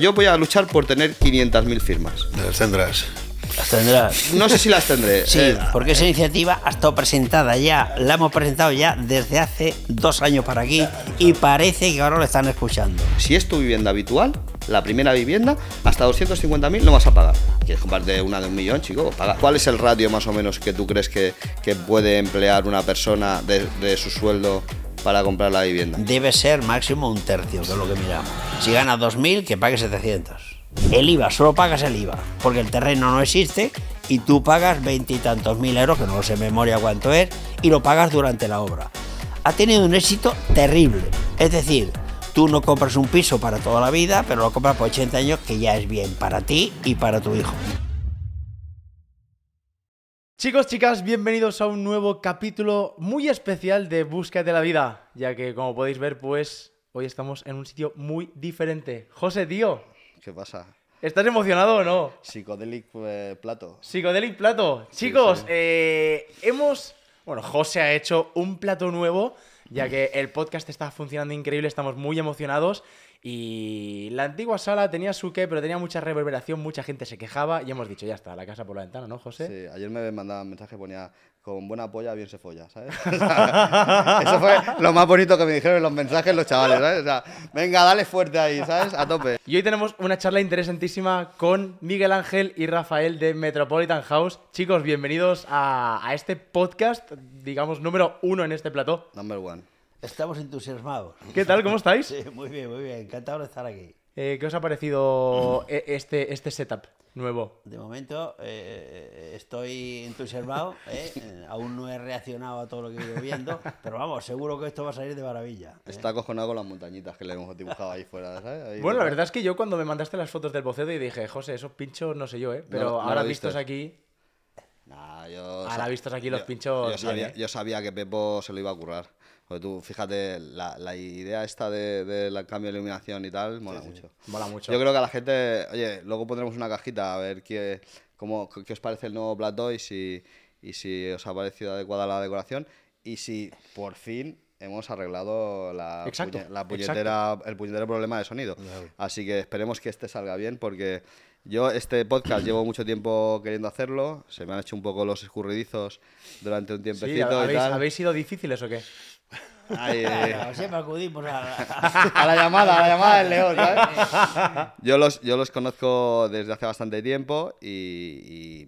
yo voy a luchar por tener 500.000 firmas. Las tendrás. Las tendrás. No sé si las tendré. Sí, eh. porque esa iniciativa ha estado presentada ya, la hemos presentado ya desde hace dos años para aquí y parece que ahora lo están escuchando. Si es tu vivienda habitual, la primera vivienda, hasta 250.000 no vas a pagar. ¿Quieres comprarte una de un millón, chico? Paga. ¿Cuál es el ratio más o menos que tú crees que, puede emplear una persona de su sueldo para comprar la vivienda. Debe ser máximo un tercio, de lo que miramos. Si ganas 2.000, que pague 700. El IVA, solo pagas el IVA, porque el terreno no existe y tú pagas veintitantos mil euros, que no sé en memoria cuánto es, y lo pagas durante la obra. Ha tenido un éxito terrible. Es decir, tú no compras un piso para toda la vida, pero lo compras por 80 años, que ya es bien para ti y para tu hijo. Chicos, chicas, bienvenidos a un nuevo capítulo muy especial de Búsqueda de la Vida, ya que como podéis ver, pues hoy estamos en un sitio muy diferente. José, tío. ¿Qué pasa? ¿Estás emocionado o no? Psicodélico eh, plato. Psicodélico plato. Chicos, eh, hemos... Bueno, José ha hecho un plato nuevo, ya que el podcast está funcionando increíble, estamos muy emocionados. Y la antigua sala tenía su qué, pero tenía mucha reverberación, mucha gente se quejaba y hemos dicho, ya está, la casa por la ventana, ¿no, José? Sí, ayer me mandaban mensaje, ponía, con buena polla bien se folla, ¿sabes? eso fue lo más bonito que me dijeron los mensajes los chavales, ¿sabes? O sea, venga, dale fuerte ahí, ¿sabes? A tope. Y hoy tenemos una charla interesantísima con Miguel Ángel y Rafael de Metropolitan House. Chicos, bienvenidos a, a este podcast, digamos, número uno en este plató. Number one. Estamos entusiasmados. ¿Qué tal? ¿Cómo estáis? muy bien, muy bien. Encantado de estar aquí. Eh, ¿Qué os ha parecido eh, este, este setup nuevo? De momento eh, estoy entusiasmado, aún no he reaccionado a todo lo que he ido viendo, pero vamos, seguro que esto va a salir de maravilla. Está acojonado con las montañitas que le hemos dibujado ahí fuera. bueno, la verdad es que yo cuando me mandaste las fotos del boceto y dije, José, esos pinchos no sé yo, ¿eh? pero ahora vistos aquí... Ahora vistos aquí los pinchos... Yo sabía, yo sabía que Pepo se lo iba a currar. Porque tú, fíjate, la, la idea esta del de, la cambio de iluminación y tal, mola mucho. Mola mucho. Yo creo que a la gente, oye, luego pondremos una cajita a ver qué, cómo, qué os parece el nuevo plato y si, y si os ha parecido adecuada la decoración y si por fin hemos arreglado la, la puñetera, el puñetero problema de sonido. Así que esperemos que este salga bien porque yo este podcast llevo mucho tiempo queriendo hacerlo, se me han hecho un poco los escurridizos durante un tiempecito. ¿habéis, ¿Habéis sido difíciles o qué? Eh. siempre acudimos a, la llamada, a la llamada del león, yo, los, yo los conozco desde hace bastante tiempo y,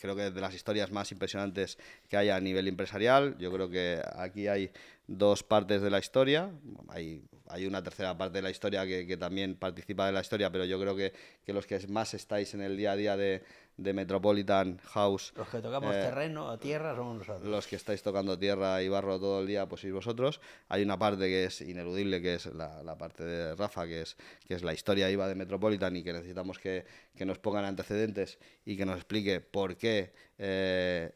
creo que es de las historias más impresionantes que hay a nivel empresarial. Yo creo que aquí hay dos partes de la historia. Hay hay una tercera parte de la historia que, también participa de la historia, pero yo creo que, los que más estáis en el día a día de, Metropolitan House. Los que tocamos eh, terreno o tierra somos nosotros. Los que estáis tocando tierra y barro todo el día, pues sois vosotros. Hay una parte que es ineludible, que es la, parte de Rafa, que es, que es la historia IVA de Metropolitan y que necesitamos que, nos pongan antecedentes y que nos explique por qué eh,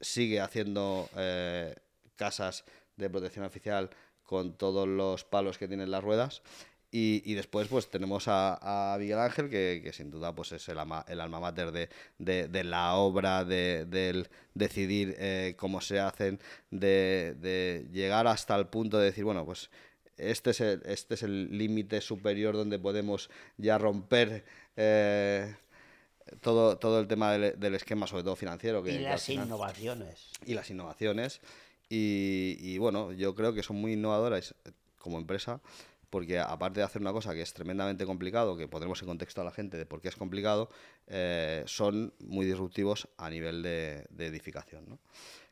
sigue haciendo eh, casas de protección oficial con todos los palos que tienen las ruedas. Y, después pues tenemos a, a Miguel Ángel, que, sin duda pues es el, el alma mater de, la obra, de, del decidir eh, cómo se hacen, de, llegar hasta el punto de decir, bueno, pues este es el, este es el límite superior donde podemos ya romper... Eh, todo, todo el tema del, esquema, sobre todo financiero. y las innovaciones. Y las innovaciones. Y, bueno, yo creo que son muy innovadoras eh, como empresa, porque aparte de hacer una cosa que es tremendamente complicado, que pondremos en contexto a la gente de por qué es complicado, eh, son muy disruptivos a nivel de, edificación.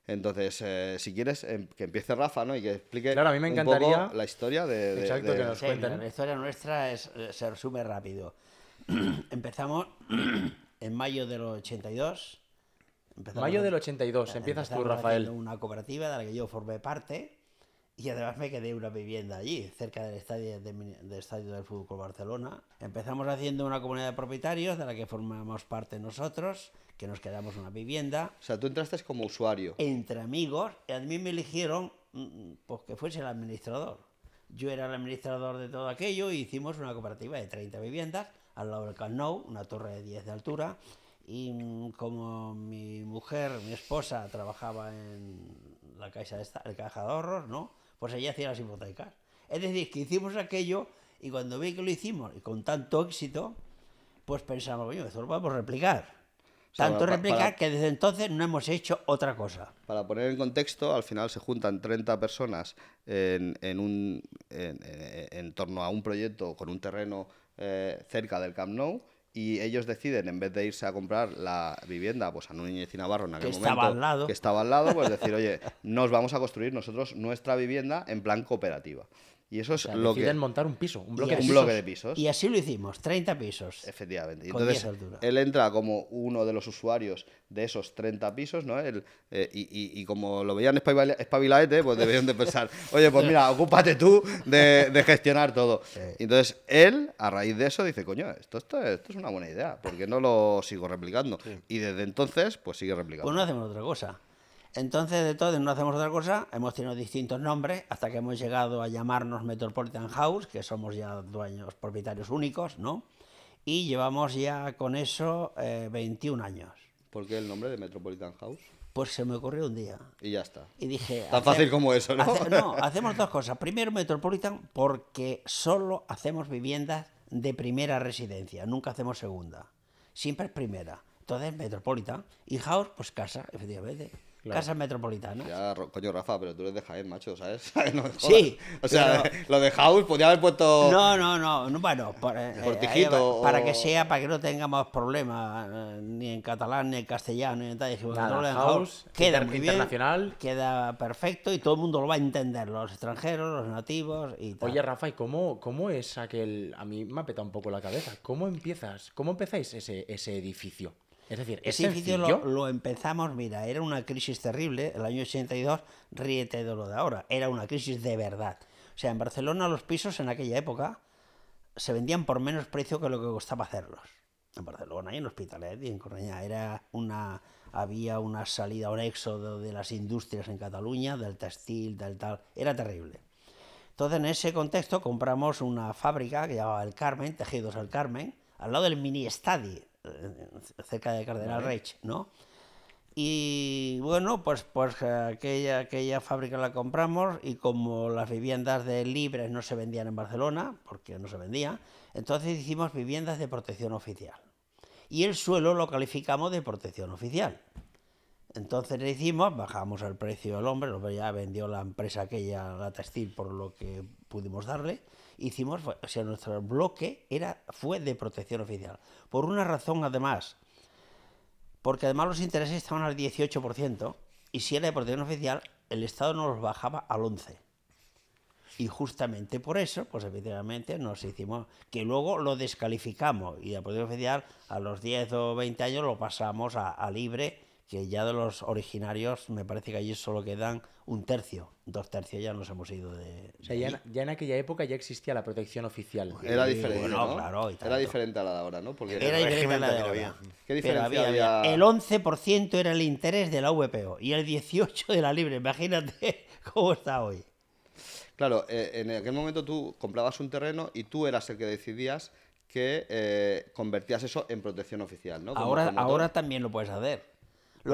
Entonces, eh, si quieres, em, que empiece Rafa, ¿no? Y que explique claro, a mí me encantaría... la historia de... de Exacto, que nos La historia nuestra se resume rápido. Empezamos en mayo del 82 Mayo del 82, empiezas tú, Rafael. Una cooperativa de la que yo formé parte y además me quedé una vivienda allí, cerca del estadio, del, estadio Fútbol Barcelona. Empezamos haciendo una comunidad de propietarios de la que formamos parte nosotros, que nos quedamos una vivienda. O sea, tú entraste como usuario. Entre amigos, y a mí me eligieron mm, mm, pues, que fuese el administrador. Yo era el administrador de todo aquello y hicimos una cooperativa de 30 viviendas al lado del Calnou, una torre de 10 de altura, y mm, como mi mujer, mi esposa, trabajaba en la esta, caja de ahorros, ¿no? Pues ella hacía las hipotecas. Es decir, que hicimos aquello y cuando vi que lo hicimos y con tanto éxito, pues pensamos, bueno, eso lo a replicar. Tanto replicar que desde entonces no hemos hecho otra cosa. Para poner en contexto, al final se juntan 30 personas en, en, un, en, torno a un proyecto con un terreno eh, cerca del Camp Nou y ellos deciden, en vez de irse a comprar la vivienda pues, a Núñez y Navarro en aquel que estaba al lado. que estaba al lado, pues decir, oye, nos vamos a construir nosotros nuestra vivienda en plan cooperativa. Y eso es lo que. montar un piso, un bloque, de, un bloque de pisos. Y así lo hicimos, 30 pisos. Efectivamente. entonces, él entra como uno de los usuarios de esos 30 pisos, ¿no? Él, eh, y, y, y, como lo veían espabilaete, pues debían de pensar, oye, pues mira, ocúpate tú de, de gestionar todo. Entonces, él, a raíz de eso, dice, coño, esto, esto, es una buena idea, porque no lo sigo replicando. Y desde entonces, pues sigue replicando. Pues no hacemos otra cosa. Entonces, de todo, no hacemos otra cosa, hemos tenido distintos nombres hasta que hemos llegado a llamarnos Metropolitan House, que somos ya dueños propietarios únicos, ¿no? Y llevamos ya con eso 21 eh, años. ¿Por qué el nombre de Metropolitan House? Pues se me ocurrió un día. Y ya está. Y dije. Tan fácil como eso, ¿no? no, hacemos dos cosas. Primero, Metropolitan, porque solo hacemos viviendas de primera residencia, nunca hacemos segunda. Siempre es primera. Entonces, Metropolitan. Y House, pues casa, efectivamente. Casas metropolitanas. Ya, coño, Rafa, pero tú eres de Jaén, macho, ¿sabes? sí. O sea, lo de House podría haber puesto. No, no, no. bueno, eh, eh, eh, para, que sea, para que no tengamos problemas ni en catalán, ni en castellano, ni en tal. vosotros Nada, house, house, queda internacional. queda perfecto y todo el mundo lo va a entender, los extranjeros, los nativos y tal. Oye, Rafa, ¿y cómo, cómo es aquel. A mí me ha petado un poco la cabeza. ¿Cómo empiezas? ¿Cómo empezáis ese, ese edificio? Es decir, ese edificio lo, empezamos, mira, era una crisis terrible, el año 82, ríete de lo de ahora, era una crisis de verdad. O sea, en Barcelona los pisos en aquella época se vendían por menos precio que lo que costaba hacerlos. En Barcelona y en Hospitalet y en Correña era una, había una salida, un éxodo de las industrias en Cataluña, del textil, del tal, era terrible. Entonces, en ese contexto compramos una fábrica que llamaba El Carmen, Tejidos El Carmen, al lado del mini estadio eh, cerca de Cardenal Reich, ¿no? Y bueno, pues, pues eh, aquella, aquella fábrica la compramos y como las viviendas de libres no se vendían en Barcelona, porque no se vendía, entonces hicimos viviendas de protección oficial. Y el suelo lo calificamos de protección oficial. Entonces le hicimos, bajamos el precio al hombre, ya vendió la empresa aquella, la textil, por lo que pudimos darle hicimos, o sea, nuestro bloque era, fue de protección oficial. Por una razón además, porque además los intereses estaban al 18% y si era de protección oficial, el Estado nos bajaba al 11%. Y justamente por eso, pues evidentemente nos hicimos, que luego lo descalificamos y de protección oficial a los 10 o 20 años lo pasamos a, a libre que ya de los originarios me parece que allí solo quedan un tercio, dos tercios ya nos hemos ido de... ya, en aquella época ya existía la protección oficial. Pues era diferente, Era diferente a la de ahora, ¿no? Porque era, diferente a de ¿Qué diferencia El 11% era el interés de la VPO y el 18% de la libre. Imagínate cómo está hoy. Claro, eh, en aquel momento tú comprabas un terreno y tú eras el que decidías que eh, convertías eso en protección oficial, ¿no? ahora, ahora también lo puedes hacer.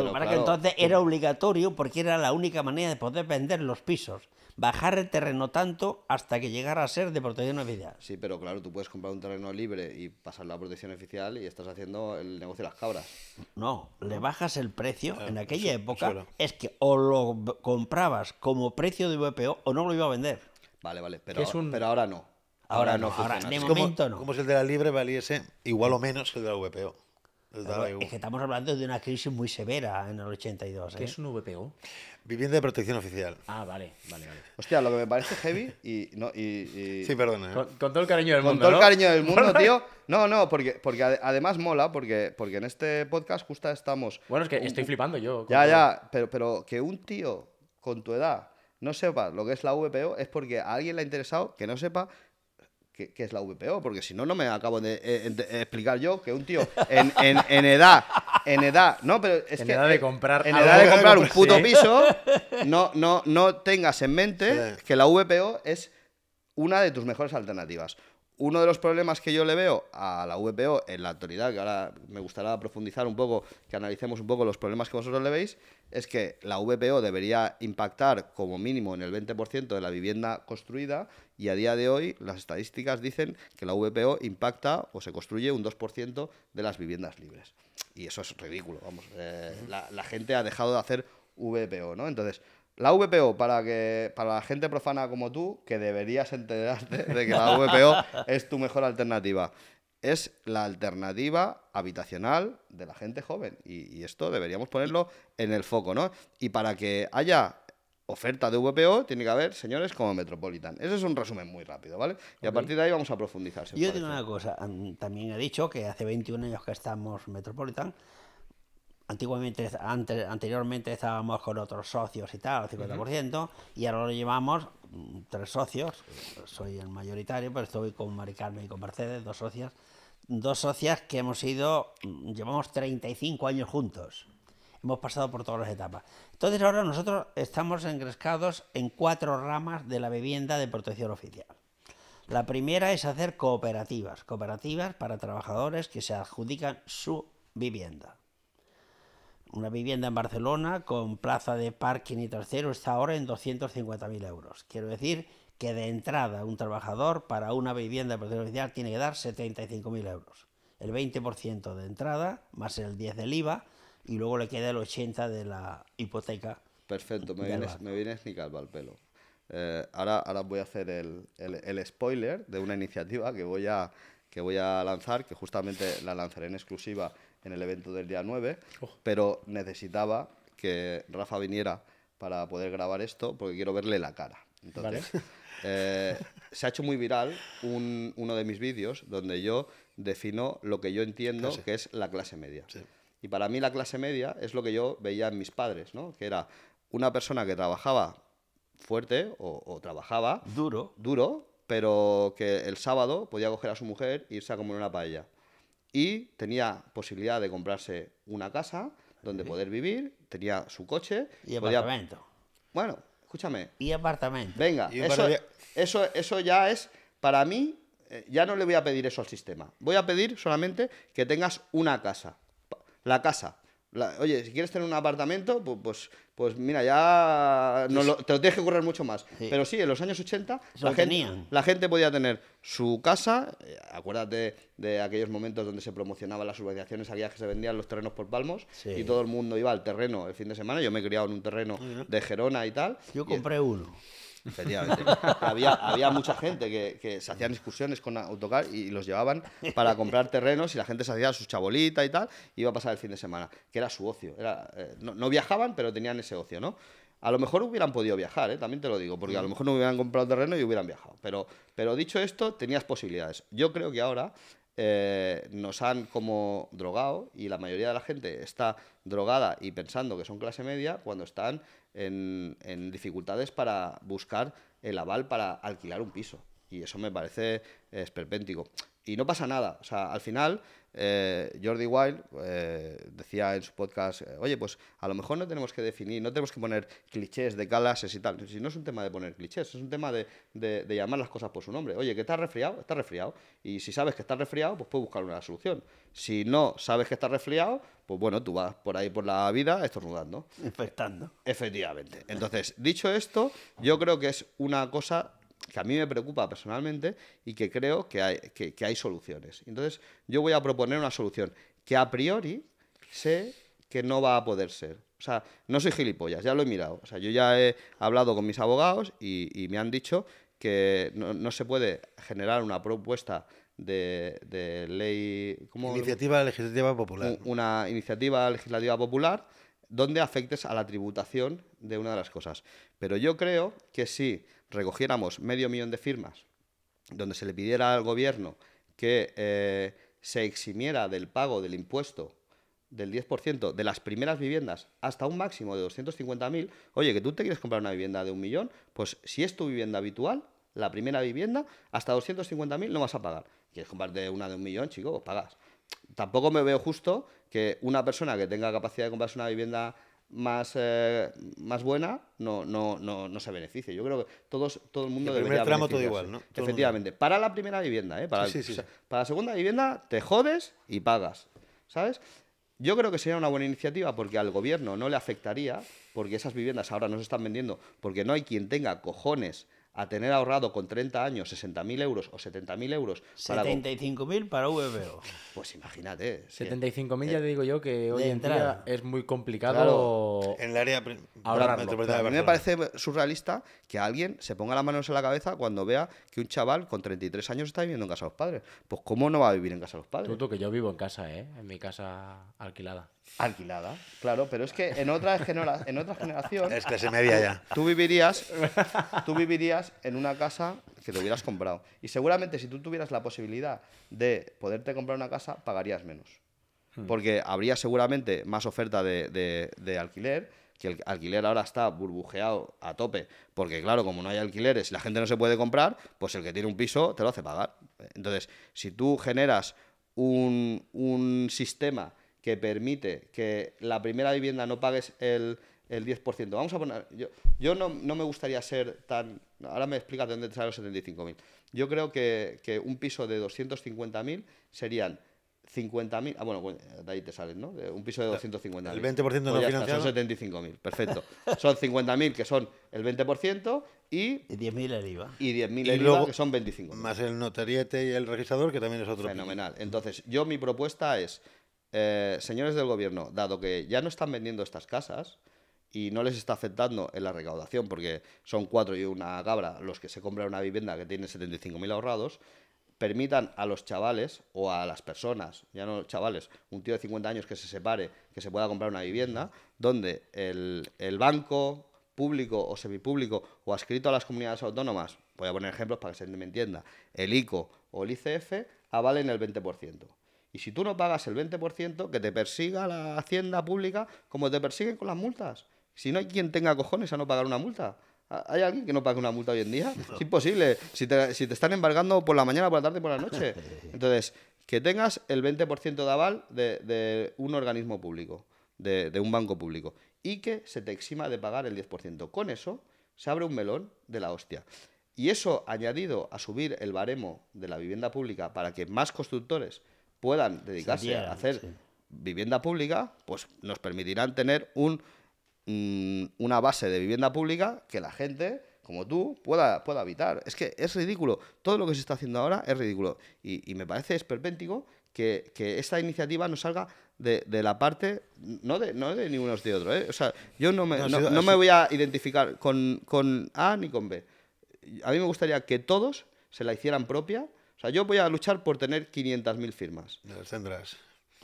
Lo que pasa es que entonces era obligatorio porque era la única manera de poder vender los pisos. Bajar el terreno tanto hasta que llegara a ser de protección oficial. Sí, pero claro, tú puedes comprar un terreno libre y pasar la protección oficial y estás haciendo el negocio de las cabras. No, le bajas el precio. en aquella época es que o lo comprabas como precio de VPO o no lo iba a vender. Vale, vale, pero, pero ahora no. Ahora, no, ahora, de momento como, no. Como si el de la libre valiese igual o menos que el de la VPO. Es que estamos hablando de una crisis muy severa en el 82. ¿Qué ¿eh? es un VPO? Vivienda de protección oficial. Ah, vale, vale, vale. Hostia, lo que me parece heavy y. No, Sí, perdona. ¿eh? Con, todo el cariño del mundo. Con todo el cariño del mundo, tío. No, no, porque, porque además mola, porque, porque en este podcast justo estamos. Bueno, es que estoy flipando yo. Ya, ya, pero, pero que un tío con tu edad no sepa lo que es la VPO es porque a alguien le ha interesado que no sepa ¿Qué, es la VPO? Porque si no, no me acabo de, eh, explicar yo que un tío en, en, edad, en edad, no, pero es en eh, de comprar un puto piso, no, no, no tengas en mente que la VPO es una de tus mejores alternativas uno de los problemas que yo le veo a la VPO en la actualidad, que ahora me gustaría profundizar un poco, que analicemos un poco los problemas que vosotros le veis, es que la VPO debería impactar como mínimo en el 20% de la vivienda construida y a día de hoy las estadísticas dicen que la VPO impacta o se construye un 2% de las viviendas libres. Y eso es ridículo, vamos. Eh, la, la gente ha dejado de hacer VPO, ¿no? Entonces, la VPO, para, que, para la gente profana como tú, que deberías enterarte de que la VPO es tu mejor alternativa. Es la alternativa habitacional de la gente joven. Y, esto deberíamos ponerlo en el foco, ¿no? Y para que haya oferta de VPO, tiene que haber señores como Metropolitan. Ese es un resumen muy rápido, ¿vale? Y a partir de ahí vamos a profundizar. Yo tengo una cosa. También he dicho que hace 21 años que estamos Metropolitan antiguamente, anteriormente estábamos con otros socios y tal, al 50%, y ahora lo llevamos mm, tres socios, soy el mayoritario, pero estoy con Mari Carmen y con Mercedes, dos socias, dos socias que hemos ido, mm, llevamos 35 años juntos, hemos pasado por todas las etapas. Entonces ahora nosotros estamos engrescados en cuatro ramas de la vivienda de protección oficial. La primera es hacer cooperativas, cooperativas para trabajadores que se adjudican su vivienda una vivienda en Barcelona con plaza de parking y trasero está ahora en 250.000 euros. Quiero decir que de entrada un trabajador para una vivienda de tiene que dar 75.000 euros. El 20% de entrada más el 10 del IVA y luego le queda el 80 de la hipoteca. Perfecto, me vienes, me vienes ni calva al pelo. Eh, ahora, ahora voy a hacer el, spoiler de una iniciativa que voy, a, que voy a lanzar, que justamente la lanzaré en exclusiva en el evento del día 9, pero necesitaba que Rafa viniera para poder grabar esto porque quiero verle la cara. Entonces, eh, se ha hecho muy viral uno de mis vídeos donde yo defino lo que yo entiendo que es la clase media. Y para mí la clase media es lo que yo veía en mis padres, ¿no? Que era una persona que trabajaba fuerte o, trabajaba... Duro. Duro, pero que el sábado podía coger a su mujer e irse a comer una paella y tenía posibilidad de comprarse una casa donde poder vivir, tenía su coche. Y apartamento. Bueno, escúchame. Y apartamento. Venga, eso, eso, eso ya es, para mí, eh, ya no le voy a pedir eso al sistema. Voy a pedir solamente que tengas una casa. La casa, oye, si quieres tener un apartamento, pues, pues, mira, ya no pues te lo tienes que correr mucho más. Pero sí, en los años 80 la gente, podía tener su casa, eh, acuérdate de aquellos momentos donde se promocionaban las subvenciones, había que se vendían los terrenos por palmos y todo el mundo iba al terreno el fin de semana. Yo me he criado en un terreno de Gerona y tal. Yo compré uno. Efectivamente. había, mucha gente que, se hacían excursiones con autocar y los llevaban para comprar terrenos y la gente se hacía su chabolita y tal, y iba a pasar el fin de semana, que era su ocio. Eh, no, viajaban, pero tenían ese ocio, ¿no? A lo mejor hubieran podido viajar, ¿eh? también te lo digo, porque a lo mm. mejor no hubieran comprado terreno y hubieran viajado. Pero, pero dicho esto, tenías posibilidades. Yo creo que ahora eh, nos han como drogado y la mayoría de la gente está drogada y pensando que son clase media cuando están en, dificultades para buscar el aval para alquilar un piso. Y eso me parece eh, esperpéntico. Y no pasa nada. O sea, al final, eh, Jordi Wild eh, decía en su podcast, oye, pues a lo mejor no tenemos que definir, no tenemos que poner clichés de galas y tal. Si no es un tema de poner clichés, es un tema de, llamar las cosas por su nombre. Oye, que estás resfriado, estás resfriado. Y si sabes que estás resfriado, pues puedes buscar una solución. Si no sabes que estás resfriado, pues bueno, tú vas por ahí por la vida estornudando. Infectando. Efectivamente. Entonces, dicho esto, yo creo que es una cosa que a mí me preocupa personalmente y que creo que hay, que, hay soluciones. Entonces, yo voy a proponer una solución que a priori sé que no va a poder ser. O sea, no soy gilipollas, ya lo he mirado. O sea, yo ya he hablado con mis abogados y, me han dicho que no se puede generar una propuesta de, ley... Iniciativa legislativa popular. Una iniciativa legislativa popular donde afectes a la tributación de una de las cosas. Pero yo creo que si recogiéramos medio millón de firmas donde se le pidiera al gobierno que eh, se eximiera del pago del impuesto del 10% de las primeras viviendas hasta un máximo de 250.000, oye, que tú te quieres comprar una vivienda de un millón, pues si es tu vivienda habitual, la primera vivienda, hasta 250.000 no vas a pagar. ¿Quieres de una de un millón, chico? Pues pagas. Tampoco me veo justo que una persona que tenga capacidad de comprarse una vivienda más, eh, más buena no, no, se beneficie. Yo creo que todos, todo el mundo el tramo todo igual, ¿no? Efectivamente. Para la primera vivienda, ¿eh? Para, para la segunda vivienda te jodes y pagas, ¿sabes? Yo creo que sería una buena iniciativa porque al gobierno no le afectaría, porque esas viviendas ahora no se están vendiendo, porque no hay quien tenga cojones a tener ahorrado con 30 años 60.000 euros o 70.000 euros. 75.000 para VBO. Pues imagínate. 75.000 eh, ya te digo yo que hoy en día es muy complicado en el área a mí me parece surrealista que alguien se ponga las manos en la cabeza cuando vea que un chaval con 33 años está viviendo en casa de los padres. Pues ¿cómo no va a vivir en casa de los padres? Tú, tú que yo vivo en casa, ¿eh? En mi casa alquilada. Alquilada, claro, pero es que en otra, en otra generación. Es media ya. Tú vivirías, tú vivirías en una casa que te hubieras comprado. Y seguramente si tú tuvieras la posibilidad de poderte comprar una casa, pagarías menos. Hmm. Porque habría seguramente más oferta de, alquiler, que el alquiler ahora está burbujeado a tope. Porque claro, como no hay alquileres y la gente no se puede comprar, pues el que tiene un piso te lo hace pagar. Entonces, si tú generas un, un sistema que permite que la primera vivienda no pagues el, 10%. Vamos a poner. Yo, yo no, me gustaría ser tan. Ahora me explicas de dónde te salen los 75.000. Yo creo que, un piso de 250.000 serían 50.000. Ah, bueno, de ahí te salen, ¿no? Un piso de 250.000. El 20% no pues financiado. Son 75.000, perfecto. Son 50.000 que son el 20% y. Y 10.000 el IVA. Y 10.000 el luego, que son 25.000. Más el notariete y el registrador que también es otro. Fenomenal. Entonces, yo mi propuesta es eh, señores del gobierno, dado que ya no están vendiendo estas casas y no les está afectando en la recaudación, porque son cuatro y una cabra los que se compran una vivienda que tiene 75.000 ahorrados, permitan a los chavales o a las personas, ya no chavales, un tío de 50 años que se separe, que se pueda comprar una vivienda, donde el, banco público o semipúblico o adscrito a las comunidades autónomas, voy a poner ejemplos para que se me entienda, el ICO o el ICF avalen el 20%. Y si tú no pagas el 20%, que te persiga la hacienda pública como te persiguen con las multas. Si no hay quien tenga cojones a no pagar una multa. ¿Hay alguien que no pague una multa hoy en día? Es imposible. Si te, si te, están embargando por la mañana, por la tarde por la noche. Entonces, que tengas el 20% de aval de, un organismo público, de, de un banco público, y que se te exima de pagar el 10%. Con eso se abre un melón de la hostia. Y eso añadido a subir el baremo de la vivienda pública para que más constructores puedan dedicarse a hacer vivienda pública, pues nos permitirán tener un, mm, una base de vivienda pública que la gente como tú pueda, pueda habitar. Es que es ridículo. Todo lo que se está haciendo ahora es ridículo. Y, me parece esperpéntico que, esta iniciativa no salga de, la parte, no de, no de ninguno de otros. ¿eh? O sea, yo no me, voy a identificar con, con A ni con B. A mí me gustaría que todos se la hicieran propia yo voy a luchar por tener 500.000 firmas. Las tendrás.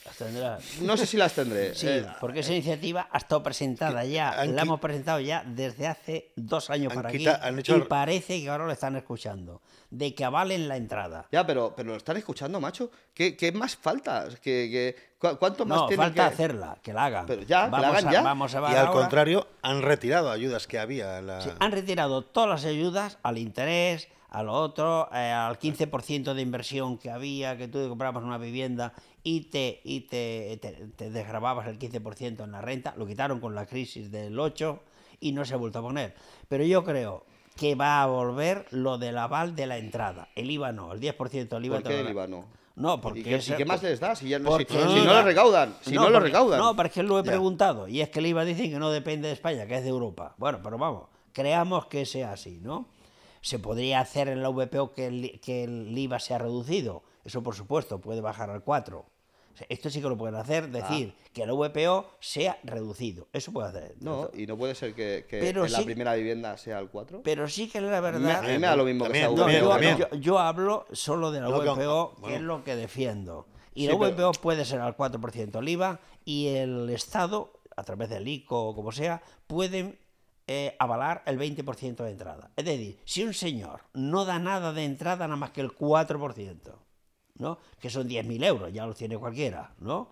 Las tendrás. No sé si las tendré. Sí, eh. porque esa iniciativa ha estado presentada ya, la hemos presentado ya desde hace dos años para aquí y parece que ahora lo están escuchando, de que avalen la entrada. Ya, pero, pero lo están escuchando, macho. ¿Qué, más falta? ¿Qué, cuánto más no, falta hacerla, que la hagan. Pero ya, vamos que la hagan ya. y al contrario, han retirado ayudas que había. Sí, han retirado todas las ayudas al interés al otro, eh, al 15% de inversión que había, que tú comprabas una vivienda y te, y te, te, desgrababas el 15% en la renta, lo quitaron con la crisis del 8 y no se ha vuelto a poner. Pero yo creo que va a volver lo del aval de la entrada. El IVA no, el 10% el IVA. ¿Por qué el IVA no? No, porque... ¿Y qué, más les da? Si, ya no, si, lo recaudan. Si no, lo recaudan. No, pero es que lo he preguntado. Y es que el IVA dicen que no depende de España, que es de Europa. Bueno, pero vamos, creamos que sea así, ¿no? ¿Se podría hacer en la VPO que el, que IVA sea reducido? Eso por supuesto, puede bajar al 4. Esto sí que lo pueden hacer, ah. decir que el VPO sea reducido. Eso puede hacer. No, y no puede ser que, la primera vivienda sea el 4. Pero sí que la verdad. a mí me da lo mismo Yo, hablo solo de la VPO, que ah, es lo que defiendo. Y la VPO puede ser al 4% el IVA y el Estado, a través del ICO o como sea, pueden eh, avalar el 20% de entrada. Es decir, si un señor no da nada de entrada, nada más que el 4%, ¿no? Que son 10.000 euros, ya los tiene cualquiera, ¿no?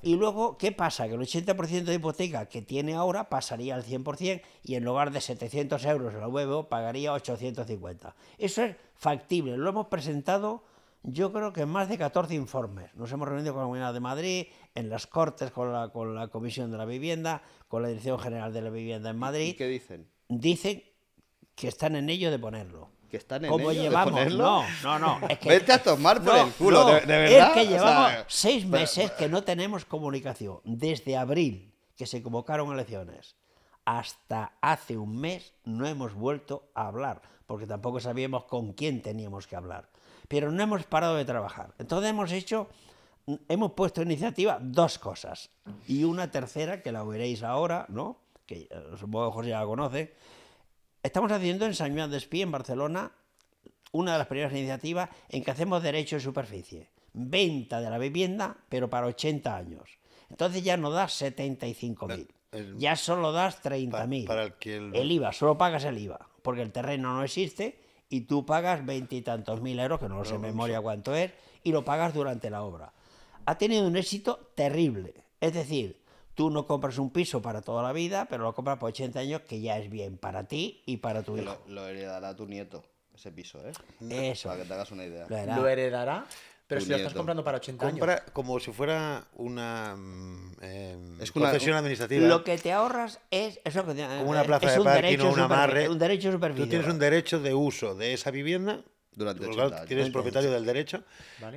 Y luego, ¿qué pasa? Que el 80% de hipoteca que tiene ahora pasaría al 100% y en lugar de 700 euros en la pagaría 850. Eso es factible, lo hemos presentado yo creo que más de 14 informes. Nos hemos reunido con la Comunidad de Madrid, en las Cortes con la, con la Comisión de la Vivienda, con la Dirección General de la Vivienda en Madrid. ¿Y qué dicen? Dicen que están en ello de ponerlo. Que están en ¿Cómo llevamos? No, no, no. Es que, Vete a tomar por el culo, de, verdad. Es que llevamos seis meses que no tenemos comunicación. Desde abril, que se convocaron elecciones, hasta hace un mes no hemos vuelto a hablar, porque tampoco sabíamos con quién teníamos que hablar pero no hemos parado de trabajar. Entonces hemos hecho, hemos puesto en iniciativa dos cosas y una tercera que la veréis ahora, ¿no? Que eh, supongo José ya la conoce. Estamos haciendo en San Juan de Espí, en Barcelona, una de las primeras iniciativas en que hacemos derecho de superficie. Venta de la vivienda, pero para 80 años. Entonces ya no das 75.000. ya solo das 30.000. Para, el IVA, solo pagas el IVA, porque el terreno no existe y tú pagas veintitantos mil euros, que no lo sé en memoria cuánto es, y lo pagas durante la obra. Ha tenido un éxito terrible. Es decir, tú no compras un piso para toda la vida, pero lo compras por 80 años, que ya es bien para ti y para tu hijo. Lo, heredará tu nieto, ese piso, ¿eh? Eso. Para que te hagas una idea. ¿Lo heredará? Pero si lo estás comprando para 80 Compra como si fuera una mm, em, administrativa. Lo que te ahorras es... Eh, es una plaza de un o un amarre. derecho Tú tienes un derecho de uso de esa vivienda durante pues, 80 años. Tienes propietario del derecho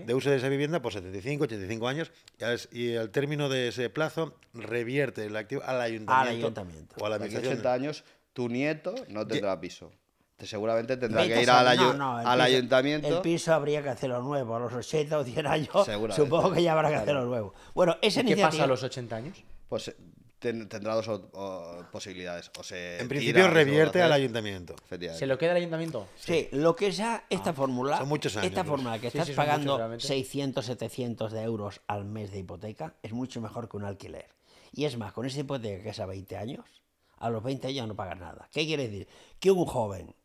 de uso de esa vivienda por 75, 85 años y al término de ese plazo revierte el activo al ayuntamiento, al ayuntamiento. a 80 años tu nieto no tendrá piso seguramente tendrá que ir al, al ayuntamiento. El piso habría que hacerlo nuevo, a los 80 o 100 años. Supongo que ya habrá que hacerlo nuevo. Bueno, ese pasa a los 80 años? Pues eh, tendrá dos posibilidades. O en principio revierte al ayuntamiento. ¿Se lo queda al ayuntamiento? Sí, lo que es esta ah, fórmula. Son Esta fórmula que estás pagando 600, 700 de euros al mes de hipoteca es mucho mejor que un alquiler. Y es más, con esa hipoteca que es a 20 años, a los 20 años no pagas nada. ¿Qué quiere decir? Que un joven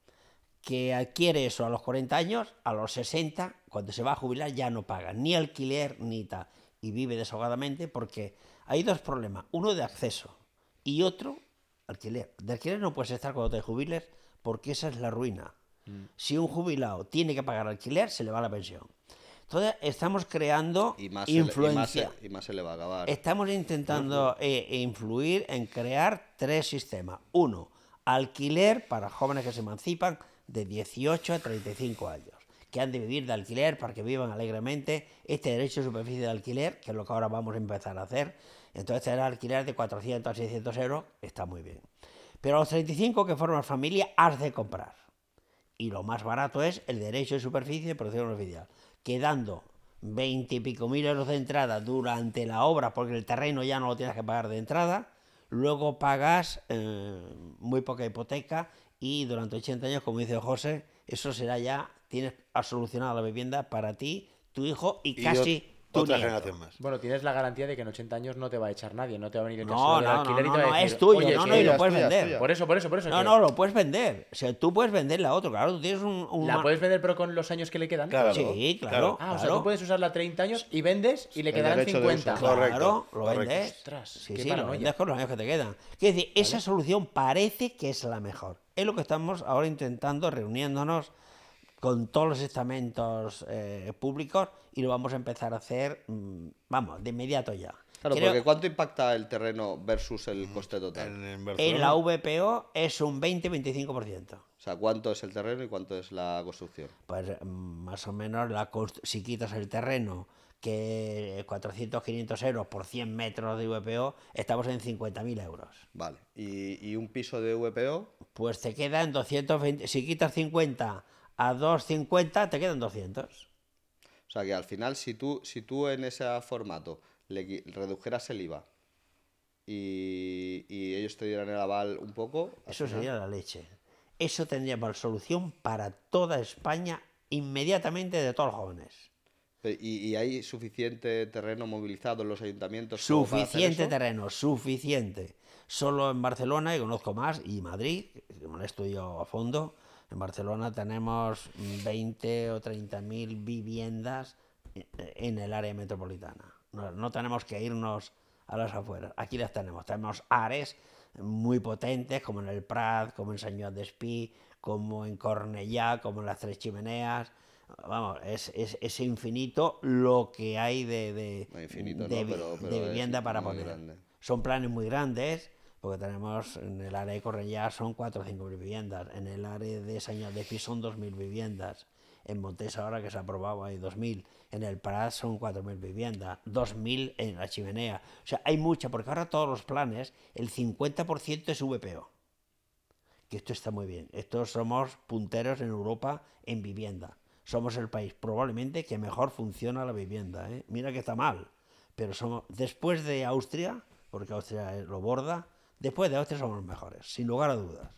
que adquiere eso a los 40 años, a los 60, cuando se va a jubilar, ya no paga ni alquiler ni tal. Y vive desahogadamente porque hay dos problemas. Uno de acceso y otro alquiler. De alquiler no puedes estar cuando te jubiles porque esa es la ruina. Mm. Si un jubilado tiene que pagar alquiler, se le va la pensión. Entonces, estamos creando influencia. Y más, se le va a acabar. Estamos intentando eh, influir en crear tres sistemas. Uno, alquiler para jóvenes que se emancipan de 18 a 35 años, que han de vivir de alquiler para que vivan alegremente este derecho de superficie de alquiler, que es lo que ahora vamos a empezar a hacer. Entonces, tener alquiler de 400 a 600 euros está muy bien. Pero a los 35 que forman familia, has de comprar. Y lo más barato es el derecho de superficie de producción oficial, quedando 20 y pico mil euros de entrada durante la obra, porque el terreno ya no lo tienes que pagar de entrada. Luego pagas eh, muy poca hipoteca y durante 80 años, como dice José, eso será ya, tienes solucionada la vivienda para ti, tu hijo y, casi... tu Otra generación más. Bueno, tienes la garantía de que en 80 años no te va a echar nadie, no te va a venir el caso no, alquiler no, no, es tuyo, no, no, y lo puedes vender. Por eso, por eso, por eso. No, no, lo puedes vender. O sea, tú puedes venderla a otro, claro, tú tienes un, La puedes vender pero con los años que le quedan. Claro. Sí, claro. Ah, o sea, tú puedes usarla 30 años y vendes y le quedan 50. Claro, lo vendes. Ostras, sí, sí, lo vendes con los años que te quedan. Quiero decir, esa solución parece que es la mejor. Es lo que estamos ahora intentando, reuniéndonos con todos los estamentos eh, públicos y lo vamos a empezar a hacer, mm, vamos, de inmediato ya. Claro, porque ¿cuánto impacta el terreno versus el coste total? En, la VPO es un 20-25%. O sea, ¿cuánto es el terreno y cuánto es la construcción? Pues mm, más o menos, la si quitas el terreno que 400, 500 euros por 100 metros de VPO, estamos en 50.000 euros. Vale, ¿Y, un piso de VPO? Pues te quedan 220, si quitas 50 a 250, te quedan 200. O sea que al final, si tú, si en ese formato le redujeras el IVA y, ellos te dieran el aval un poco... Eso sería la leche. Eso tendría solución para toda España inmediatamente de todos los jóvenes. Eh, y, hay suficiente terreno movilizado en los ayuntamientos. Suficiente terreno, suficiente. Solo en Barcelona, y conozco más, y Madrid, lo estudio a fondo, en Barcelona tenemos 20 o 30 mil viviendas e, e, en el área metropolitana. No, tenemos que irnos a las afueras. Aquí las tenemos. Tenemos áreas muy potentes, como en el Prat, como en San Juan de Espí, como en Cornellá, como en las Tres Chimeneas vamos, es, es, es infinito lo que hay de, de, vivienda para poner. Son planes muy grandes, porque tenemos en el área de Correllá son 4 o 5 mil viviendas, en el área de Sañar de son 2 mil viviendas, en Montes ahora que se ha aprobado hay 2000 mil, en el Prat son 4 mil viviendas, 2000 mil en la chimenea. O sea, hay mucha, porque ahora todos los planes, el 50% es VPO que esto está muy bien. Estos somos punteros en Europa en vivienda somos el país probablemente que mejor funciona la vivienda. ¿eh? Mira que está mal, pero somos, después de Austria, porque Austria lo borda, después de Austria somos los mejores, sin lugar a dudas.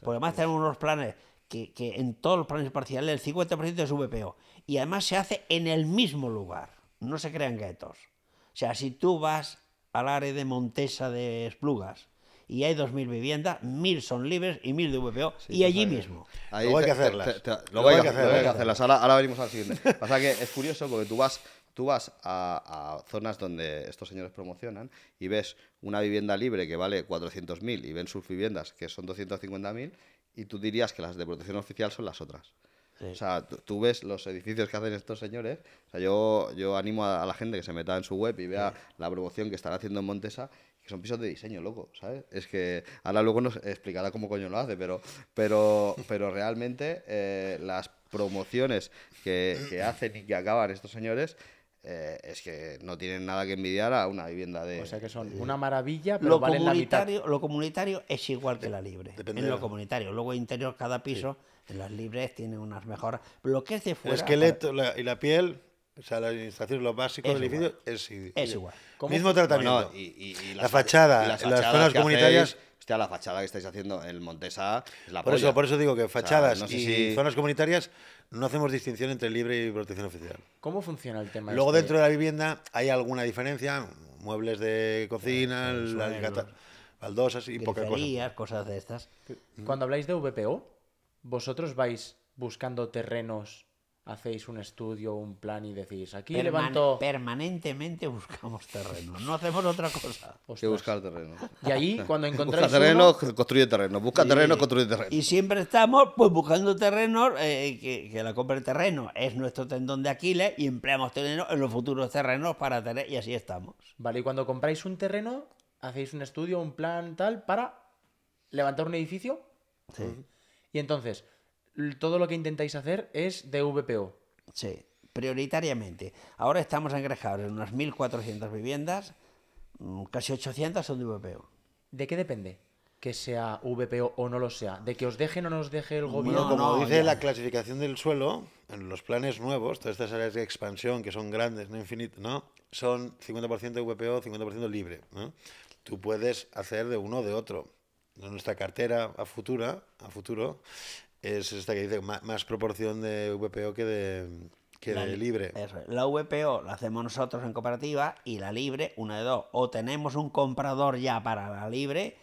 Porque además tenemos unos planes que, que, en todos los planes parciales el 50% es VPO. Y además se hace en el mismo lugar. No se crean guetos. O sea, si tú vas al área de Montesa de Esplugas y hay 2.000 viviendas, 1.000 son libres y 1.000 de VPO, y pues allí mismo. Ahí luego hay que hacerlas. hay que hacerlas. Ahora, venimos al siguiente. Pasa que es curioso porque tú vas tú vas a, zonas donde estos señores promocionan y ves una vivienda libre que vale 400.000 y ven sus viviendas que son 250.000 y tú dirías que las de protección oficial son las otras. O sea, tú ves los edificios que hacen estos señores. sea, yo, yo animo a, la gente que se meta en su web y vea la promoción que están haciendo en Montesa son pisos de diseño, loco, ¿sabes? Es que ahora luego nos explicará cómo coño lo hace, pero, pero, pero realmente eh, las promociones que, hacen y que acaban estos señores eh, es que no tienen nada que envidiar a una vivienda de... O sea que son una maravilla, pero lo la mitad. Lo comunitario es igual que la libre, en lo comunitario. Luego interior cada piso, en las libres tiene unas mejoras. lo que es de fuera... El esqueleto y la piel o sea, la instalaciones lo básico del edificio es, igual. Mismo tratamiento. y, la fachada, las, zonas comunitarias. la fachada que estáis haciendo en Montesa por eso, por eso digo que fachadas y zonas comunitarias no hacemos distinción entre libre y protección oficial. ¿Cómo funciona el tema? Luego, este? dentro de la vivienda, ¿hay alguna diferencia? Muebles de cocina, baldosas y pocas cosas. cosas de estas. Mm. Cuando habláis de VPO, vosotros vais buscando terrenos hacéis un estudio, un plan y decís, aquí levanto... Permanentemente buscamos terreno, no hacemos otra cosa. Que buscar terreno. Y ahí, cuando encontráis Busca terreno, construye terreno, busca terreno, construye terreno. Y siempre estamos pues buscando terrenos, eh, que, que, la compra el terreno es nuestro tendón de Aquiles y empleamos terreno en los futuros terrenos para tener, y así estamos. Vale, y cuando compráis un terreno, hacéis un estudio, un plan tal, para levantar un edificio. Sí. Y entonces, todo lo que intentáis hacer es de VPO. Sí, prioritariamente. Ahora estamos engrejados en unas 1.400 viviendas, mm, casi 800 son de VPO. ¿De qué depende? que sea VPO o no lo sea, de que os deje o no os deje el gobierno. como dice la clasificación del suelo, en los planes nuevos, todas estas áreas de expansión que son grandes, no infinitas, ¿no? Son 50% VPO, 50% libre, Tú puedes hacer de uno o de otro. En nuestra cartera a futura, a futuro, es esta que dice más, proporción de VPO que de, libre. La VPO la hacemos nosotros en cooperativa y la libre, una de dos. O tenemos un comprador ya para la libre,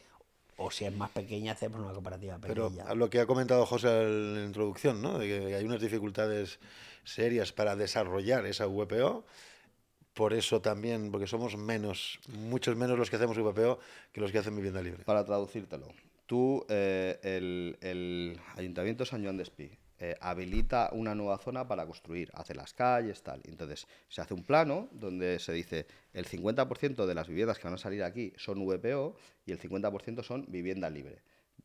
o si es más pequeña, hacemos una cooperativa pequeña. Pero lo que ha comentado José en la introducción, ¿no? De que hay unas dificultades serias para desarrollar esa VPO. Por eso también, porque somos menos, muchos menos los que hacemos VPO que los que hacen vivienda libre. Para traducírtelo, tú, eh, el, Ayuntamiento San Juan de Espí eh, habilita una nueva zona para construir, hace las calles, tal. Entonces, se hace un plano donde se dice el 50% de las viviendas que van a salir aquí son VPO y el 50% son vivienda libre.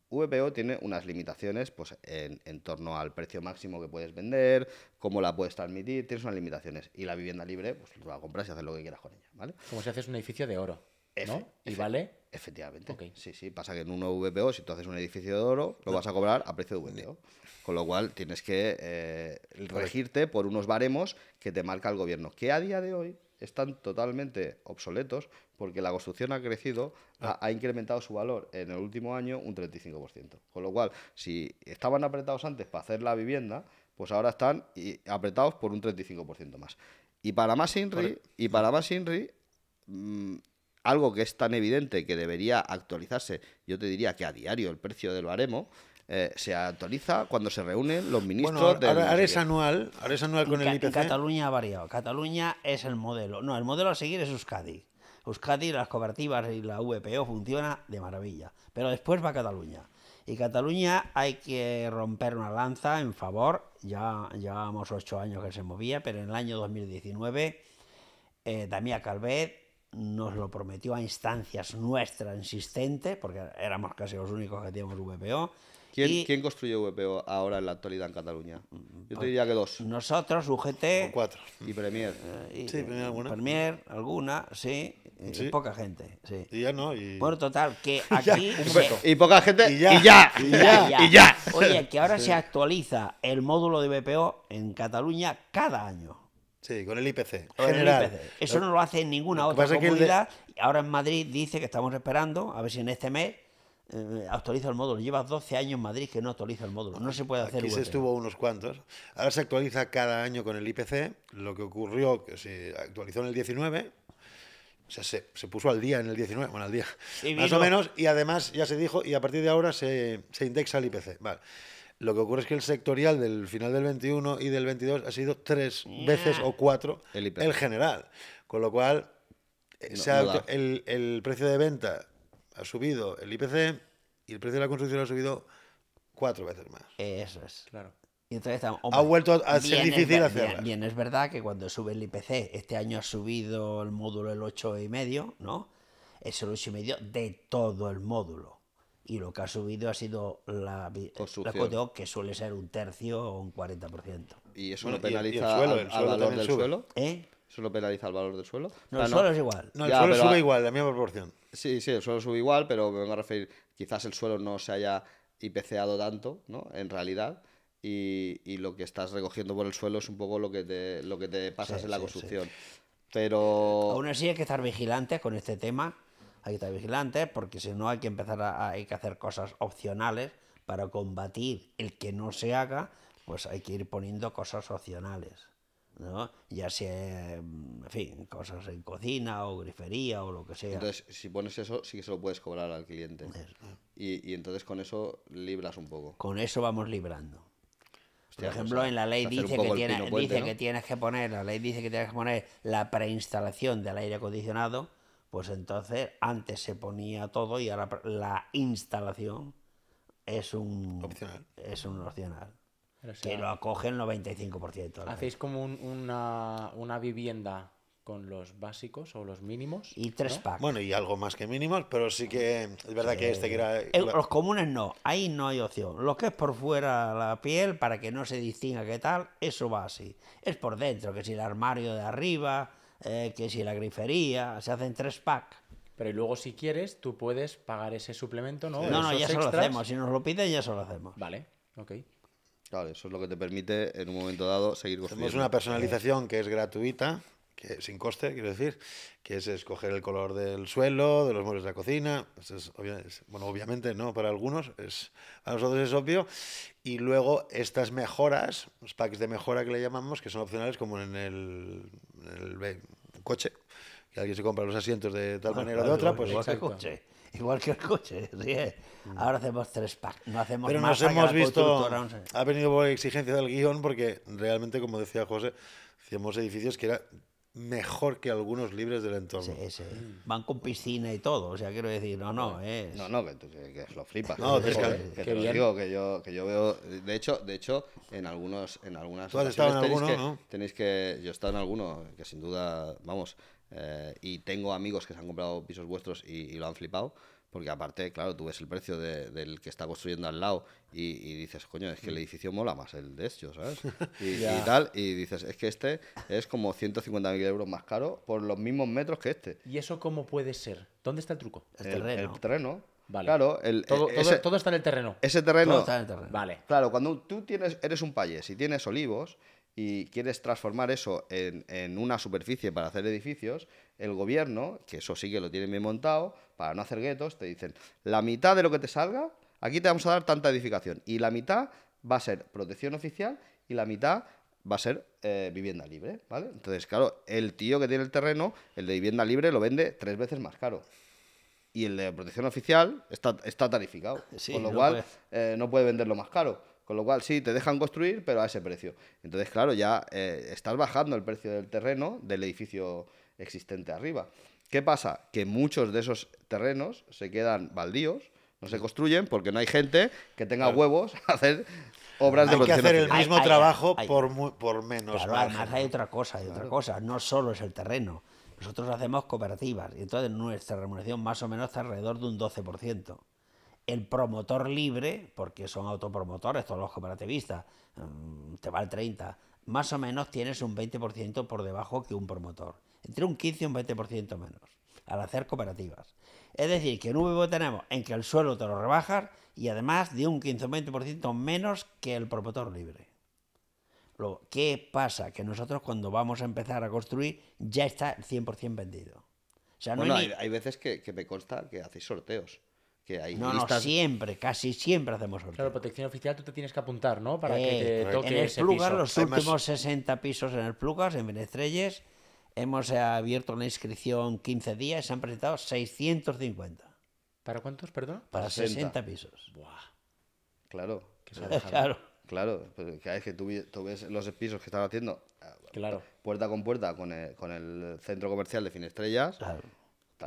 VPO tiene unas limitaciones pues, en, torno al precio máximo que puedes vender, cómo la puedes transmitir, tienes unas limitaciones. Y la vivienda libre, pues la compras y haces lo que quieras con ella, ¿vale? Como si haces un edificio de oro, ¿no? y vale Efectivamente. Sí, sí. Pasa que en un VPO, si tú haces un edificio de oro, lo vas a cobrar a precio de VPO. Con lo cual tienes que eh, regirte por unos baremos que te marca el gobierno, que a día de hoy están totalmente obsoletos porque la construcción ha crecido, ha, ah. incrementado su valor en el último año un 35%. Con lo cual, si estaban apretados antes para hacer la vivienda, pues ahora están apretados por un 35% más. Y para más Inri, y para más Inri, mm, algo que es tan evidente que debería actualizarse, yo te diría que a diario el precio del baremo, haremos, eh, se actualiza cuando se reúnen los ministros. Bueno, ahora, ahora, es anual, ahora es anual con el IPC. Cataluña ha variado. Cataluña es el modelo. No, el modelo a seguir es Euskadi. Euskadi, las cobertivas y la VPO funciona de maravilla. Pero después va Cataluña. Y Cataluña hay que romper una lanza en favor. Ya llevábamos ocho años que se movía, pero en el año 2019, eh, Calvet nos lo prometió a instancias nuestras insistente, porque éramos casi los únicos que teníamos VPO. ¿Quién, ¿quién construye VPO ahora en la actualidad en Cataluña? Yo pues te diría que dos. Nosotros, UGT. cuatro. Y Premier. Eh, sí, Premier alguna. Premier, alguna, sí. poca gente, sí. Y ya no. Y... total, que aquí. Y poca gente. Y ya. Y ya. Oye, que ahora se actualiza el módulo de VPO en Cataluña cada año. Sí, con el IPC. general. Eso no lo hace ninguna otra comunidad. Ahora en Madrid dice que estamos esperando a ver si en este mes eh, actualiza el módulo. Llevas 12 años en Madrid que no actualiza el módulo. No se puede hacer. Aquí se estuvo unos cuantos. Ahora se actualiza cada año con el IPC. Lo que ocurrió que se actualizó en el 19. O sea, se, puso al día en el 19, bueno, al día, más o menos, y además ya se dijo, y a partir de ahora se, se indexa el IPC. Vale. Lo que ocurre es que el sectorial del final del 21 y del 22 ha sido tres mm. veces o cuatro el, general. Con lo cual, el, precio de venta ha subido el IPC y el precio de la construcción ha subido cuatro veces más. Eso es. Claro. Y entonces, ha vuelto a ser difícil hacerlo. Bien, es verdad que cuando sube el IPC, este año ha subido el módulo el 8,5, ¿no? Es el 8,5 de todo el módulo y lo que ha subido ha sido la, la COTEO, que suele ser un tercio o un 40%. ¿Y eso no ¿Eh? penaliza al, valor del suelo? ¿Eh? ¿Eso no penaliza al valor del suelo? No, el suelo es igual. No, el suelo sube igual, la misma proporción. Sí, sí, el suelo sube igual, pero me vengo a referir, quizás el suelo no se haya IPCado tanto, ¿no? En realidad. Y, lo que estás recogiendo por el suelo es un poco lo que te, lo que te pasas en la construcción. Pero... Aún así hay que estar vigilantes con este tema hay que estar vigilante, porque si no hay que empezar a, hay que hacer cosas opcionales para combatir el que no se haga, pues hay que ir poniendo cosas opcionales, ¿no? Ya sea, en fin, cosas en cocina o grifería o lo que sea. Entonces, si pones eso, sí que se lo puedes cobrar al cliente. Y, entonces con eso libras un poco. Con eso vamos librando. Por pues, ejemplo, eh, en la ley dice, que, tiene, dice que tienes que poner, la ley dice que tienes que poner la preinstalación del aire acondicionado pues entonces antes se ponía todo y ahora la instalación es un opcional. Es un opcional. que lo acoge el 95%. Hacéis como una, vivienda con los básicos o los mínimos. Y tres packs. Bueno, y algo más que mínimos, pero sí que es verdad que este que era... Eh, los comunes no, ahí no hay opción. Lo que es por fuera la piel, para que no se distinga qué tal, eso va así. Es por dentro, que si el armario de arriba, eh, que si la grifería, se hacen tres pack Pero luego si quieres, tú puedes pagar ese suplemento, ¿no? No, no, ya se lo hacemos. Si nos lo piden, ya se lo hacemos. Vale, ok. eso es lo que te permite en un momento dado seguir construyendo. tenemos una personalización que es gratuita, sin coste, quiero decir, que es escoger el color del suelo, de los muebles de la cocina. bueno, obviamente no para algunos, es, a nosotros es obvio. Y luego estas mejoras, los packs de mejora que le llamamos, que son opcionales como en el, coche, que alguien se compra los asientos de tal ah, manera o de otra, pues igual que el coche. Igual que el coche, ¿sí? Eh. Mm. Ahora hacemos tres packs, no hacemos Pero más nos hemos visto, ha venido por exigencia del guión, porque realmente, como decía José, hacíamos edificios que era mejor que algunos libres del entorno. Sí, mm. Van con piscina y todo, o sea, quiero decir, no, no, es... No, no, que, lo flipas. No, que, te lo digo, que yo, que yo veo... De hecho, de hecho en, algunos, en algunas tenéis, que, Yo he estado en alguno, que sin duda, vamos, eh, y tengo amigos que se han comprado pisos vuestros y lo han flipado, porque aparte, claro, tú ves el precio del que está construyendo al lado y, dices, coño, es que el mm. edificio mola más el de hecho ¿sabes? Y, tal, y dices, es que este es como 150.000 euros más caro por los mismos metros que este. ¿Y eso cómo puede ser? ¿Dónde está el truco? El, terreno. El terreno. Claro, e, todo, está en el terreno. Ese terreno. Todo está en el terreno. Vale. Claro, cuando tú tienes, eres un payés y tienes olivos, y quieres transformar eso en, en, una superficie para hacer edificios, el gobierno, que eso sí que lo tiene bien montado, para no hacer guetos, te dicen, la mitad de lo que te salga, aquí te vamos a dar tanta edificación, y la mitad va a ser protección oficial y la mitad va a ser eh, vivienda libre, ¿vale? Entonces, claro, el tío que tiene el terreno, el de vivienda libre, lo vende tres veces más caro y el de protección oficial está, está tarificado. con lo cual, eh, no puede venderlo más caro. Con lo cual, sí, te dejan construir, pero a ese precio. Entonces, claro, ya eh, estás bajando el precio del terreno del edificio existente arriba. ¿Qué pasa? Que muchos de esos terrenos se quedan baldíos, no se construyen porque no hay gente que tenga huevos a hacer obras de protección. Hay que hacer el mismo trabajo por, por menos. Claro, además hay otra cosa, hay otra cosa. No solo es el terreno. Nosotros hacemos cooperativas y entonces nuestra remuneración más o menos está alrededor de un 12% el promotor libre, porque son autopromotores todos los cooperativistas, mm, te va el 30, más o menos tienes un 20% por debajo que un promotor, entre un 15 y un 20% menos, al hacer cooperativas. Es decir, que en tenemos en que el suelo te lo rebajas y además de un 15 o 20% menos que el promotor libre. Luego, ¿qué pasa? Que nosotros cuando vamos a empezar a construir ya está 100% vendido. sea, bueno, hay, veces que, que me consta que hacéis sorteos hay no, no, siempre, casi siempre hacemos sorteo. Claro, protección oficial tú te tienes que apuntar, ¿no? Para que te eh, toque en el ese los últimos 60 pisos en el Plugas, en Venestrelles, hemos abierto una inscripción 15 días, se han presentado 650. ¿Para cuántos, perdón? Para 60, pisos. Buah. Claro. Que claro. Claro, cada vez que tú, ves los pisos que están haciendo, ah, puerta con puerta con el, centro comercial de Finestrellas, claro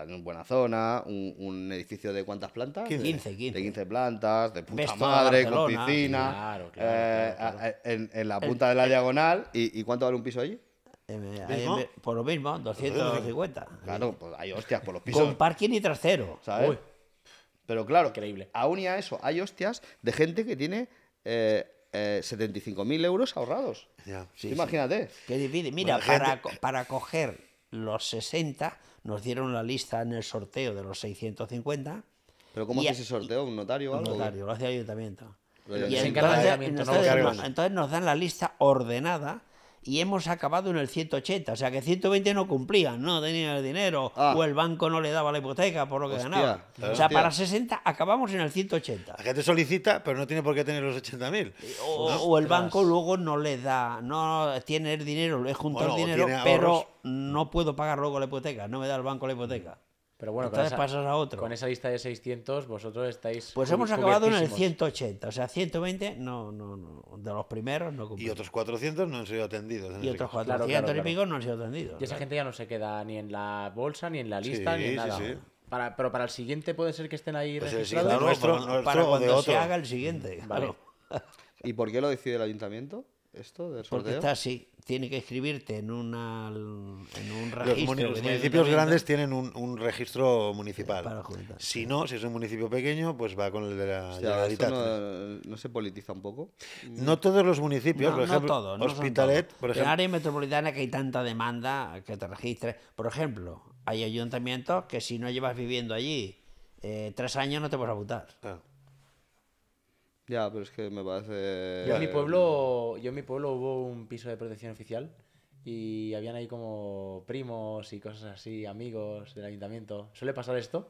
en buena zona, un, edificio de cuántas plantas? 15, 15. De 15 plantas, de puta madre, con piscina. Claro, claro, eh, en, la punta de la diagonal. ¿Y, cuánto vale un piso allí? Eh, por lo mismo, 250. Claro, pues hay hostias por los pisos. Con parking y trasero. ¿Sabes? Uy. Pero claro, aún y a eso, hay hostias de gente que tiene 75.000 eh, euros ahorrados. Imagínate. Qué Mira, para, para coger los 60 nos dieron la lista en el sorteo de los 650. ¿Pero cómo hace ese sorteo? ¿Un notario o algo? Un notario, lo hace el ayuntamiento. y entonces, entonces nos dan la lista ordenada y hemos acabado en el 180. O sea que 120 no cumplían, no tenían el dinero ah. o el banco no le daba la hipoteca por lo que ganaba. o sea, para 60 acabamos en el 180. La gente solicita, pero no tiene por qué tener los 80.000. Eh, o, o el banco luego no le da, no tiene el dinero, le junto el dinero, pero no puedo pagar luego la hipoteca, no me da el banco la hipoteca. Pero bueno, Con esa lista de 600, vosotros estáis. Pues hemos acabado en el 180, o sea, 120, no, no, de los primeros no cumplimos. Y otros 400 no han sido atendidos. y otros 400 y pico no han sido atendidos. Y esa gente ya no se queda ni en la bolsa, ni en la lista, ni nada. Para, pero para el siguiente puede ser que estén ahí pues registrados. nuestro, para, cuando se haga el siguiente. Mm, ¿Y por qué lo decide el ayuntamiento? ¿Esto de sorteo? Porque está así tiene que inscribirte en, una, en un registro. Los, municipios grandes tienen un, registro municipal. si no, si es un municipio pequeño, pues va con el de la o no, se politiza un poco? No todos los municipios, por ejemplo, todos, Hospitalet, por ejemplo. En área metropolitana que hay tanta demanda que te registres. Por ejemplo, hay ayuntamientos que si no llevas viviendo allí eh, tres años no te puedes a votar. Ya, pero es que me parece. Yo en mi pueblo, eh, yo mi pueblo hubo un piso de protección oficial y habían ahí como primos y cosas así, amigos del ayuntamiento. ¿Suele pasar esto?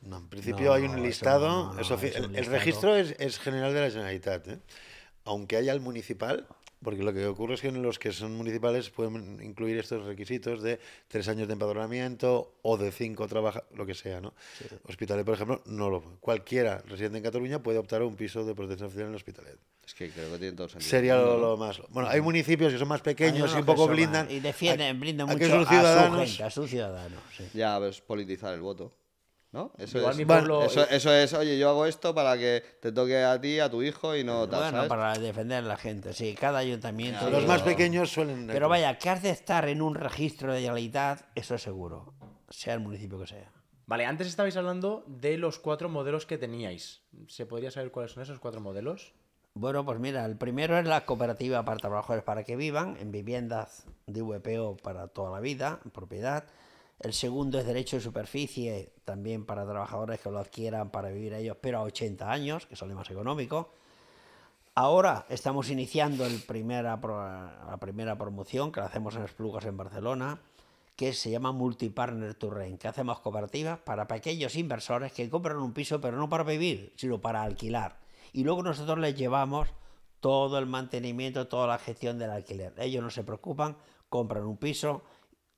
No, en principio hay un listado. el, registro es, general de la Generalitat. ¿eh? Aunque haya el municipal, porque lo que ocurre es que en los que son municipales pueden incluir estos requisitos de tres años de empadronamiento o de cinco trabajos, lo que sea, ¿no? Hospitalet, por ejemplo, no lo Cualquiera residente en Cataluña puede optar a un piso de protección oficial en el Hospitalet. Es que creo que tiene todo sentido. Sería lo, más. Bueno, hay municipios que son más pequeños y un poco blindan. Y defienden, blindan mucho a, sus ciudadanos. sus ciudadanos. Ya, ves, politizar el voto. Eso, es, oye, yo hago esto para que te toque a ti, a tu hijo y no Bueno, para defender a la gente, sí, cada ayuntamiento. Los más pequeños suelen. Pero vaya, que has de estar en un registro de legalidad, eso es seguro, sea el municipio que sea. Vale, antes estabais hablando de los cuatro modelos que teníais. ¿Se podría saber cuáles son esos cuatro modelos? Bueno, pues mira, el primero es la cooperativa para trabajadores para que vivan en viviendas de VPO para toda la vida, en propiedad. El segundo es derecho de superficie, también para trabajadores que lo adquieran para vivir ellos, pero a 80 años, que sale más económico. Ahora estamos iniciando la primera promoción que la hacemos en Esplugas en Barcelona, que se llama Multipartner Turren, que hacemos cooperativas para pequeños inversores que compran un piso, pero no para vivir, sino para alquilar. Y luego nosotros les llevamos todo el mantenimiento, toda la gestión del alquiler. Ellos no se preocupan, compran un piso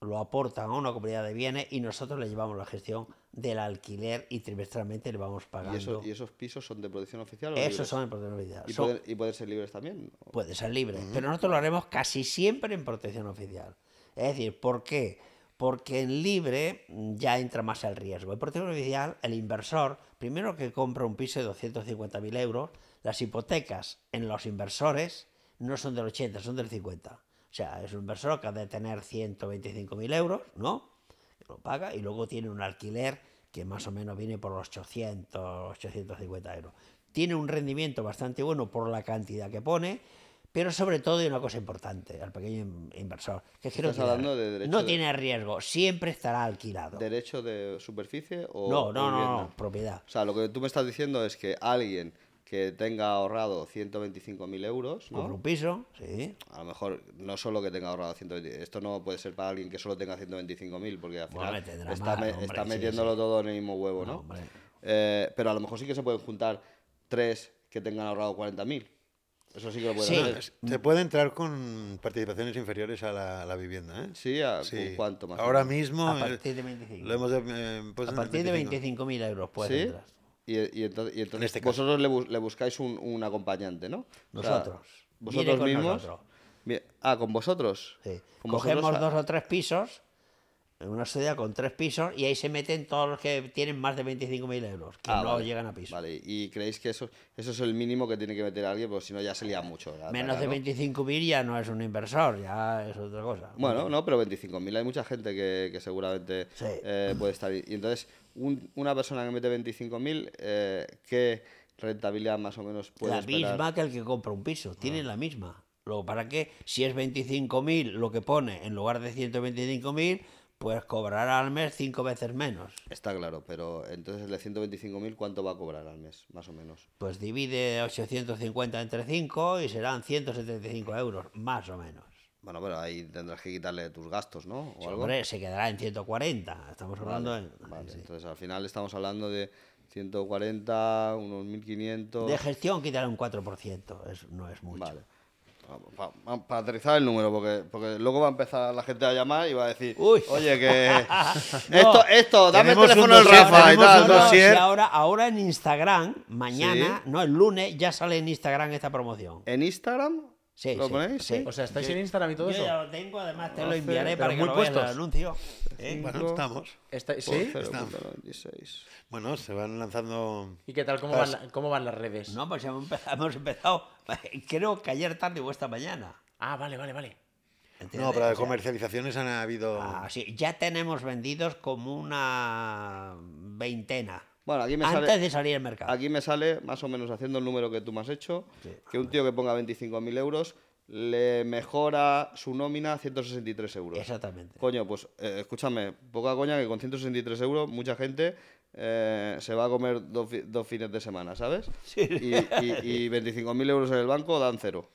lo aportan a una comunidad de bienes y nosotros le llevamos la gestión del alquiler y trimestralmente le vamos pagando. ¿Y, y esos pisos son de protección oficial? O Esos son de protección oficial. ¿Y, puede pueden, ser libres también? puede ser libre pero nosotros lo haremos casi siempre en protección oficial. Es decir, ¿por qué? Porque en libre ya entra más el riesgo. En protección oficial, el inversor, primero que compra un piso de 250.000 euros, las hipotecas en los inversores no son del 80, son del 50. O sea, es un inversor que ha de tener 125.000 euros, ¿no? lo paga y luego tiene un alquiler que más o menos viene por los 800, 850 euros. Tiene un rendimiento bastante bueno por la cantidad que pone, pero sobre todo hay una cosa importante al pequeño inversor, que no, tiene, hablando de no tiene riesgo, siempre estará alquilado. ¿Derecho de superficie o No, no, no, no, propiedad. O sea, lo que tú me estás diciendo es que alguien que tenga ahorrado 125.000 euros. por un piso, sí. A lo mejor no solo que tenga ahorrado Esto no puede ser para alguien que solo tenga 125.000, porque al final está, metiéndolo todo en el mismo huevo, ¿no? Eh, pero a lo mejor sí que se pueden juntar tres que tengan ahorrado 40.000. Eso sí que lo puede Se puede entrar con participaciones inferiores a la, vivienda, ¿eh? Sí, a cuánto más. Ahora mismo. A eh, partir de 25.000 eh, pues euros puedes entrar. Y, entonces, este vosotros le, buscáis un, acompañante, ¿no? Nosotros. vosotros mismos. Ah, con vosotros. Sí. Cogemos dos o tres pisos, en una sede con tres pisos, y ahí se meten todos los que tienen más de 25.000 euros, que ah, no llegan a piso. Vale, y creéis que eso, eso es el mínimo que tiene que meter alguien, porque si no ya se lía mucho. Menos de 25.000 ya no es un inversor, ya es otra cosa. Bueno, no, pero 25.000 hay mucha gente que, seguramente eh, puede estar. Y entonces, una persona que mete 25.000, eh, ¿qué rentabilidad más o menos puede La misma que el que compra un piso, tiene ah. la misma. Luego, ¿para qué? Si es 25.000 lo que pone en lugar de 125.000, pues cobrará al mes cinco veces menos. Está claro, pero entonces de 125.000, ¿cuánto va a cobrar al mes, más o menos? Pues divide 850 entre 5 y serán 175 euros, más o menos. Bueno, pero ahí tendrás que quitarle tus gastos, ¿no? ¿O se quedará en 140. Estamos hablando en... vale, Entonces, al final estamos hablando de 140, unos 1.500... De gestión quitar un 4%, no es mucho. Vale. Para, aterrizar el número, porque, porque luego va a empezar la gente a llamar y va a decir, Uy. oye, que esto, esto, dame el teléfono del Rafa y tal. ahora, ahora en Instagram, mañana, no, el lunes ya sale en Instagram esta promoción. ¿En Instagram? Sí, ¿Lo ponéis? Sí. O sea, ¿estáis en Instagram y todo eso? Yo ya lo tengo, además te ah, lo enviaré para que lo veas el anuncio. Eh, bueno, estamos. ¿Sí? Estamos. Bueno, se van lanzando... ¿Y qué tal? ¿Cómo, van, cómo van las redes? No, pues hemos empezado, creo que ayer tarde o esta mañana. Ah, vale, vale, vale. No, pero de comercializaciones han habido... Ah, sí, ya tenemos vendidos como una veintena. Bueno, aquí me sale, mercado. Aquí me sale, más o menos haciendo el número que tú me has hecho, que un tío que ponga 25.000 euros le mejora su nómina 163 euros. Exactamente. Coño, pues eh, escúchame, poca coña que con 163 euros mucha gente eh, se va a comer dos, fines de semana, ¿sabes? Sí. Y, y, y 25.000 euros en el banco dan cero.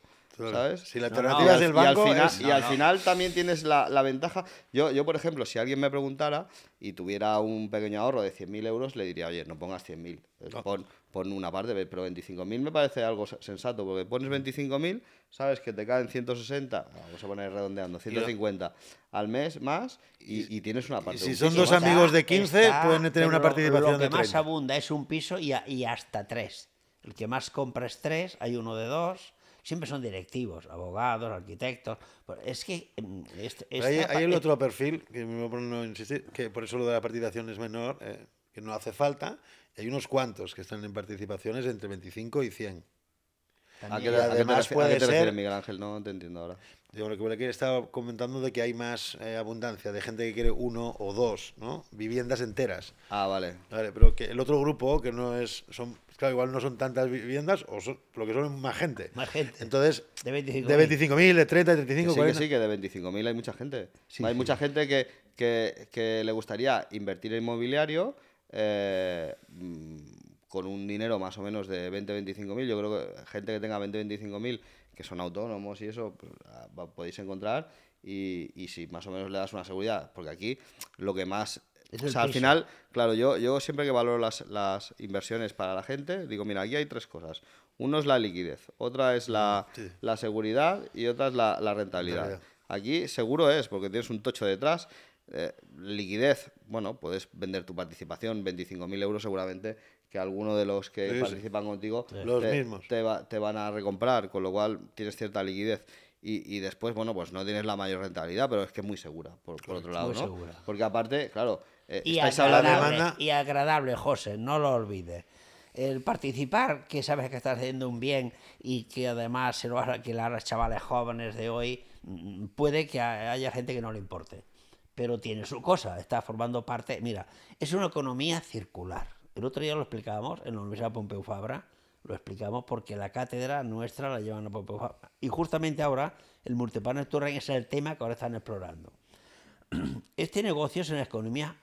¿Sabes? Si la alternativa banco. Y al, final, también tienes la, ventaja. Yo, yo, por ejemplo, si alguien me preguntara y tuviera un pequeño ahorro de 100.000 euros, le diría, oye, no pongas 100.000. Eh, pon, pon una parte, pero 25.000 me parece algo sensato, porque pones 25.000, sabes que te caen 160, vamos a poner redondeando, 150 al mes más y, tienes una parte. Si son dos amigos de 15, pueden tener una participación de Lo que más abunda es un piso y, hasta tres. El que más compras tres, hay uno de dos siempre son directivos, abogados, arquitectos. Es que. Em, hay, el otro perfil, que por que por eso lo de la participación es menor, eh, que no hace falta. Hay unos cuantos que están en participaciones entre 25 y 100. ¿A además puede ser, Miguel Ángel? No te entiendo ahora. Yo lo que he estaba comentando de que hay más eh, abundancia de gente que quiere uno o dos, ¿no? Viviendas enteras. Ah, vale. vale. Pero que el otro grupo, que no es, son claro, igual no son tantas viviendas, o lo que son más gente. Más gente. Entonces, de 25.000, de, de 30, de 35, sí, Que sí, que de 25.000 hay mucha gente. hay mucha gente que, le gustaría invertir en inmobiliario eh, mm, con un dinero más o menos de 20, 25.000. Yo creo que gente que tenga 20, 25.000, que son autónomos y eso, pues, ah, podéis encontrar. Y, y, si más o menos le das una seguridad, porque aquí lo que más o sea, al final, claro, yo, yo siempre que valoro las, las, inversiones para la gente, digo, mira, aquí hay tres cosas. Uno es la liquidez, otra es la, mm, seguridad y otra es la, rentabilidad. Aquí seguro es, porque tienes un tocho detrás. Eh, liquidez, bueno, puedes vender tu participación, 25.000 euros seguramente, que alguno de los que participan contigo te, van a recomprar, con lo cual tienes cierta liquidez. Y, después, bueno, pues no tienes la mayor rentabilidad, pero es que es muy segura, por, otro lado, ¿no? Segura. Porque aparte, claro, eh, y, agradable, José, no lo olvides. El participar, que sabes que estás haciendo un bien y que además se lo vas a chavales jóvenes de hoy, mm, puede que haya gente que no le importe. Pero tiene su cosa, está formando parte. Mira, es una economía circular. El otro día lo explicábamos en la Universidad Pompeu Fabra, lo explicamos porque la cátedra nuestra la llevan a Pompeu Fabra. Y justamente ahora el multipanel touring es el tema que ahora están explorando. Este negocio es una economía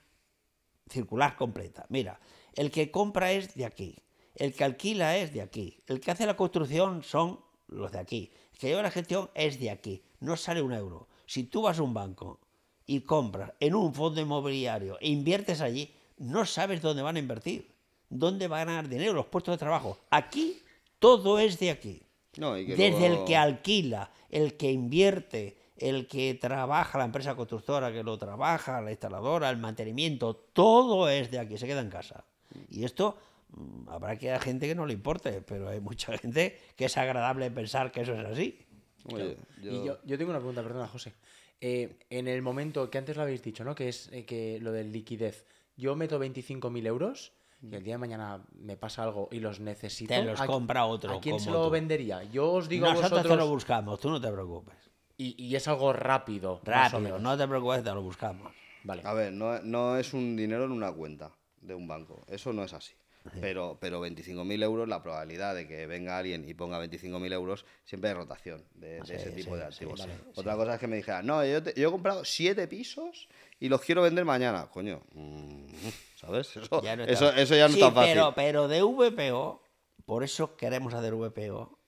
circular completa. Mira, el que compra es de aquí, el que alquila es de aquí, el que hace la construcción son los de aquí, el que lleva la gestión es de aquí, no sale un euro. Si tú vas a un banco y compras en un fondo inmobiliario e inviertes allí, no sabes dónde van a invertir, dónde van a ganar dinero, los puestos de trabajo. Aquí todo es de aquí. Desde el que alquila, el que invierte, el que trabaja, la empresa constructora que lo trabaja, la instaladora, el mantenimiento, todo es de aquí, se queda en casa. Y esto mm, habrá que hay gente que no le importe, pero hay mucha gente que es agradable pensar que eso es así. yo... Y yo, tengo una pregunta, perdona, José. Eh, en el momento que antes lo habéis dicho, ¿no? Que es eh, que lo de liquidez. Yo meto 25.000 euros y el día de mañana me pasa algo y los necesito. los compra otro. ¿A quién se lo vendería? Yo os digo a vosotros... te lo buscamos, tú no te preocupes. Y, es algo rápido. Rápido, no te preocupes, te lo buscamos. Vale. A ver, no, es un dinero en una cuenta de un banco. Eso no es así. Pero, pero 25.000 euros, la probabilidad de que venga alguien y ponga 25.000 euros, siempre hay rotación de, ah, ese tipo de activos. Otra cosa es que me dijera, no, yo, he comprado siete pisos y los quiero vender mañana. Coño, mm, ¿sabes? Eso ya no, eso, está fácil. Pero, pero de VPO, por eso queremos hacer VPO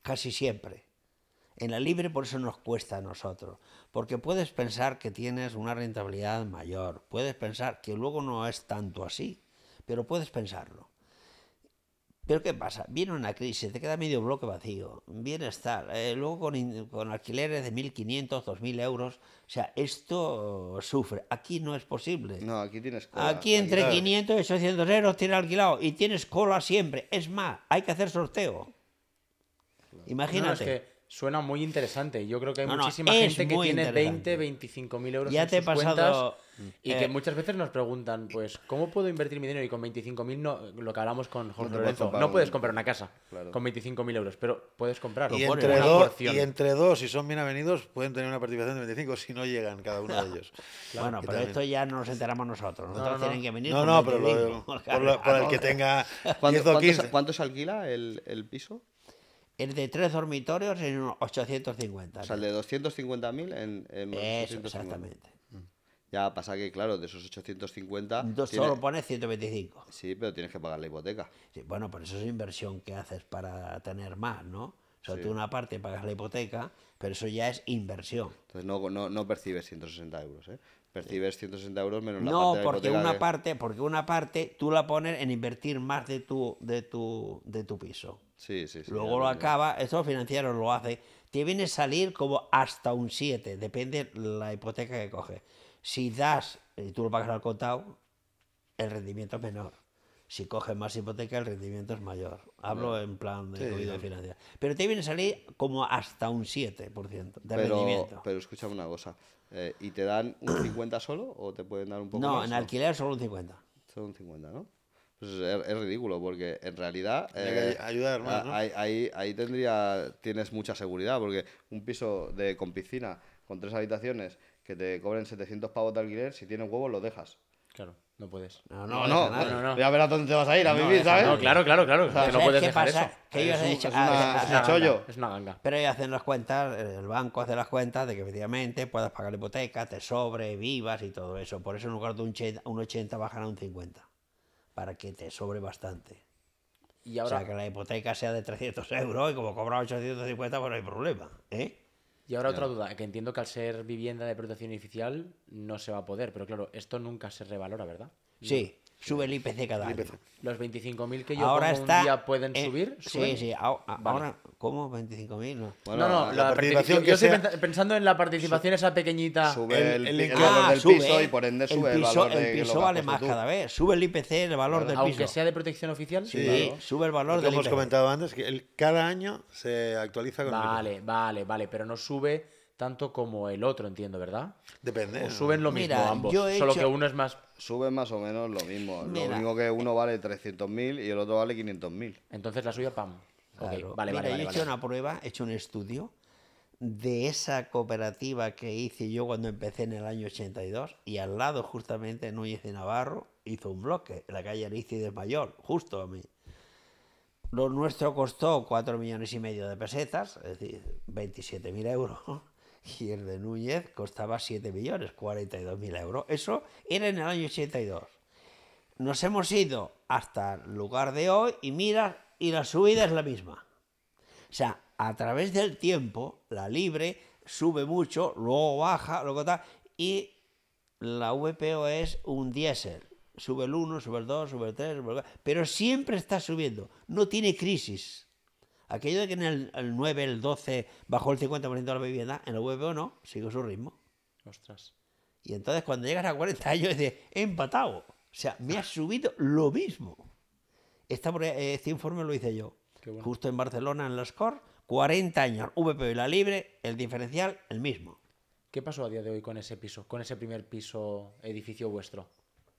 casi siempre. En la libre por eso nos cuesta a nosotros, porque puedes pensar que tienes una rentabilidad mayor, puedes pensar que luego no es tanto así, pero puedes pensarlo. Pero ¿qué pasa? Viene una crisis, te queda medio bloque vacío, bienestar, eh, luego con, alquileres de 1.500, 2.000 euros, o sea, esto sufre. Aquí no es posible. No, aquí tienes cola. Aquí entre 500 y 800 euros tiene alquilado y tienes cola siempre. Es más, hay que hacer sorteo. Imagínate. Suena muy interesante. Yo creo que hay muchísima gente que tiene 20, 25 mil euros ya te y que eh, muchas veces nos preguntan, pues, ¿cómo puedo invertir mi dinero? Y con 25 mil, no, lo que hablamos con Jorge Lorenzo, no puedes comprar una casa con 25 mil euros, pero puedes comprar Y, entre dos, y entre dos, si son bien avenidos, pueden tener una participación de 25 si no llegan cada uno de ellos. Bueno, pero esto ya nos enteramos nosotros. Nosotros tienen que venir. No, no, pero por, el que tenga ¿Cuánto se alquila el piso? el de tres dormitorios en unos 850. O sea, el de 250.000 en, en Eso, exactamente. Ya pasa que, claro, de esos 850... Solo pones 125. Sí, pero tienes que pagar la hipoteca. bueno, pero eso es inversión que haces para tener más, ¿no? O sea, tú una parte pagas la hipoteca, pero eso ya es inversión. Entonces no, no, no percibes 160 euros, ¿eh? 160 euros menos no, porque una parte, porque una parte tú la pones en invertir más de tu, de tu, de tu piso. Sí, sí, Luego lo acaba, esto financiero lo hace, te viene a salir como hasta un 7, depende la hipoteca que coges. Si das, y tú lo pagas al contado, el rendimiento es menor. Si coges más hipoteca, el rendimiento es mayor. Hablo en plan de sí, financiera Pero te viene a salir como hasta un 7% de rendimiento. Pero escucha una cosa. Eh, ¿Y te dan un 50 solo o te pueden dar un poco más? No, en alquiler solo un 50. Solo un 50, ¿no? Pues es, ridículo porque en realidad... Eh, que ayudar ah, ahí, tendría, tienes mucha seguridad porque un piso de, con piscina, con tres habitaciones, que te cobren 700 pavos de alquiler, si tienes huevos lo dejas. Claro. No puedes. No, no, no. no, a ver a dónde te vas a ir a vivir, ¿sabes? No, claro, claro, claro. Que no puedes dejar eso. Que ellos han hecho, ah, es, una, ganga, Pero ellos hacen las cuentas, eh, el banco hace las cuentas de que efectivamente puedas pagar la hipoteca, te sobre, vivas y todo eso. Por eso en lugar de un, 80 bajan a un 50. Para que te sobre bastante. Y ahora... O sea, que la hipoteca sea de 300 euros y como cobra 850, pues no hay problema. ¿Eh? Y ahora otra duda, que entiendo que al ser vivienda de protección oficial no se va a poder, pero claro, esto nunca se revalora, ¿verdad? Sí, sube el IPC cada año. Los 25.000 que yo ahora pongo un día pueden eh, subir, Sí, sí. Ahora, ¿cómo? ¿25.000? No. no, no, la, participación. Yo estoy pensando en la participación esa pequeñita. Sube el, valor del ah, piso y por ende sube el, piso, el valor El piso vale más cada vez. Sube el IPC, el valor del piso. Aunque sea de protección oficial, sí, sube el valor del hemos IPC. hemos comentado antes que cada año se actualiza con Vale, vale, vale, pero no sube tanto como el otro, entiendo, ¿verdad? Depende. O suben lo mismo ambos, solo que uno es más... Suben más o menos lo mismo. Lo único que uno vale 300.000 y el otro vale 500.000. Entonces la suya, pam. Vale, vale, yo he hecho una prueba, he hecho un estudio de esa cooperativa que hice yo cuando empecé en el año 82 y al lado justamente Núñez de Navarro hizo un bloque, en la calle de Mayor, justo a mí. Lo nuestro costó 4 millones y medio de pesetas, es decir, 27.000 euros y el de Núñez costaba 7 millones, 42 mil euros. Eso era en el año 82. Nos hemos ido hasta el lugar de hoy y mira, y la subida es la misma. O sea, a través del tiempo, la libre sube mucho, luego baja, luego tal, y la VPO es un diésel. Sube el 1, sube el 2, sube el 3, sube el 4, pero siempre está subiendo. No tiene crisis. Aquello de que en el, 9, el 12 bajó el 50% de la vivienda, en el VPO no, sigue su ritmo. Ostras. Y entonces cuando llegas a 40 años dices, he empatado. O sea, me ha subido lo mismo. Eh, este informe lo hice yo. Justo en Barcelona, en los Cor, 40 años, VPO y la libre, el diferencial, el mismo. ¿Qué pasó a día de hoy con ese piso, con ese primer piso, edificio vuestro?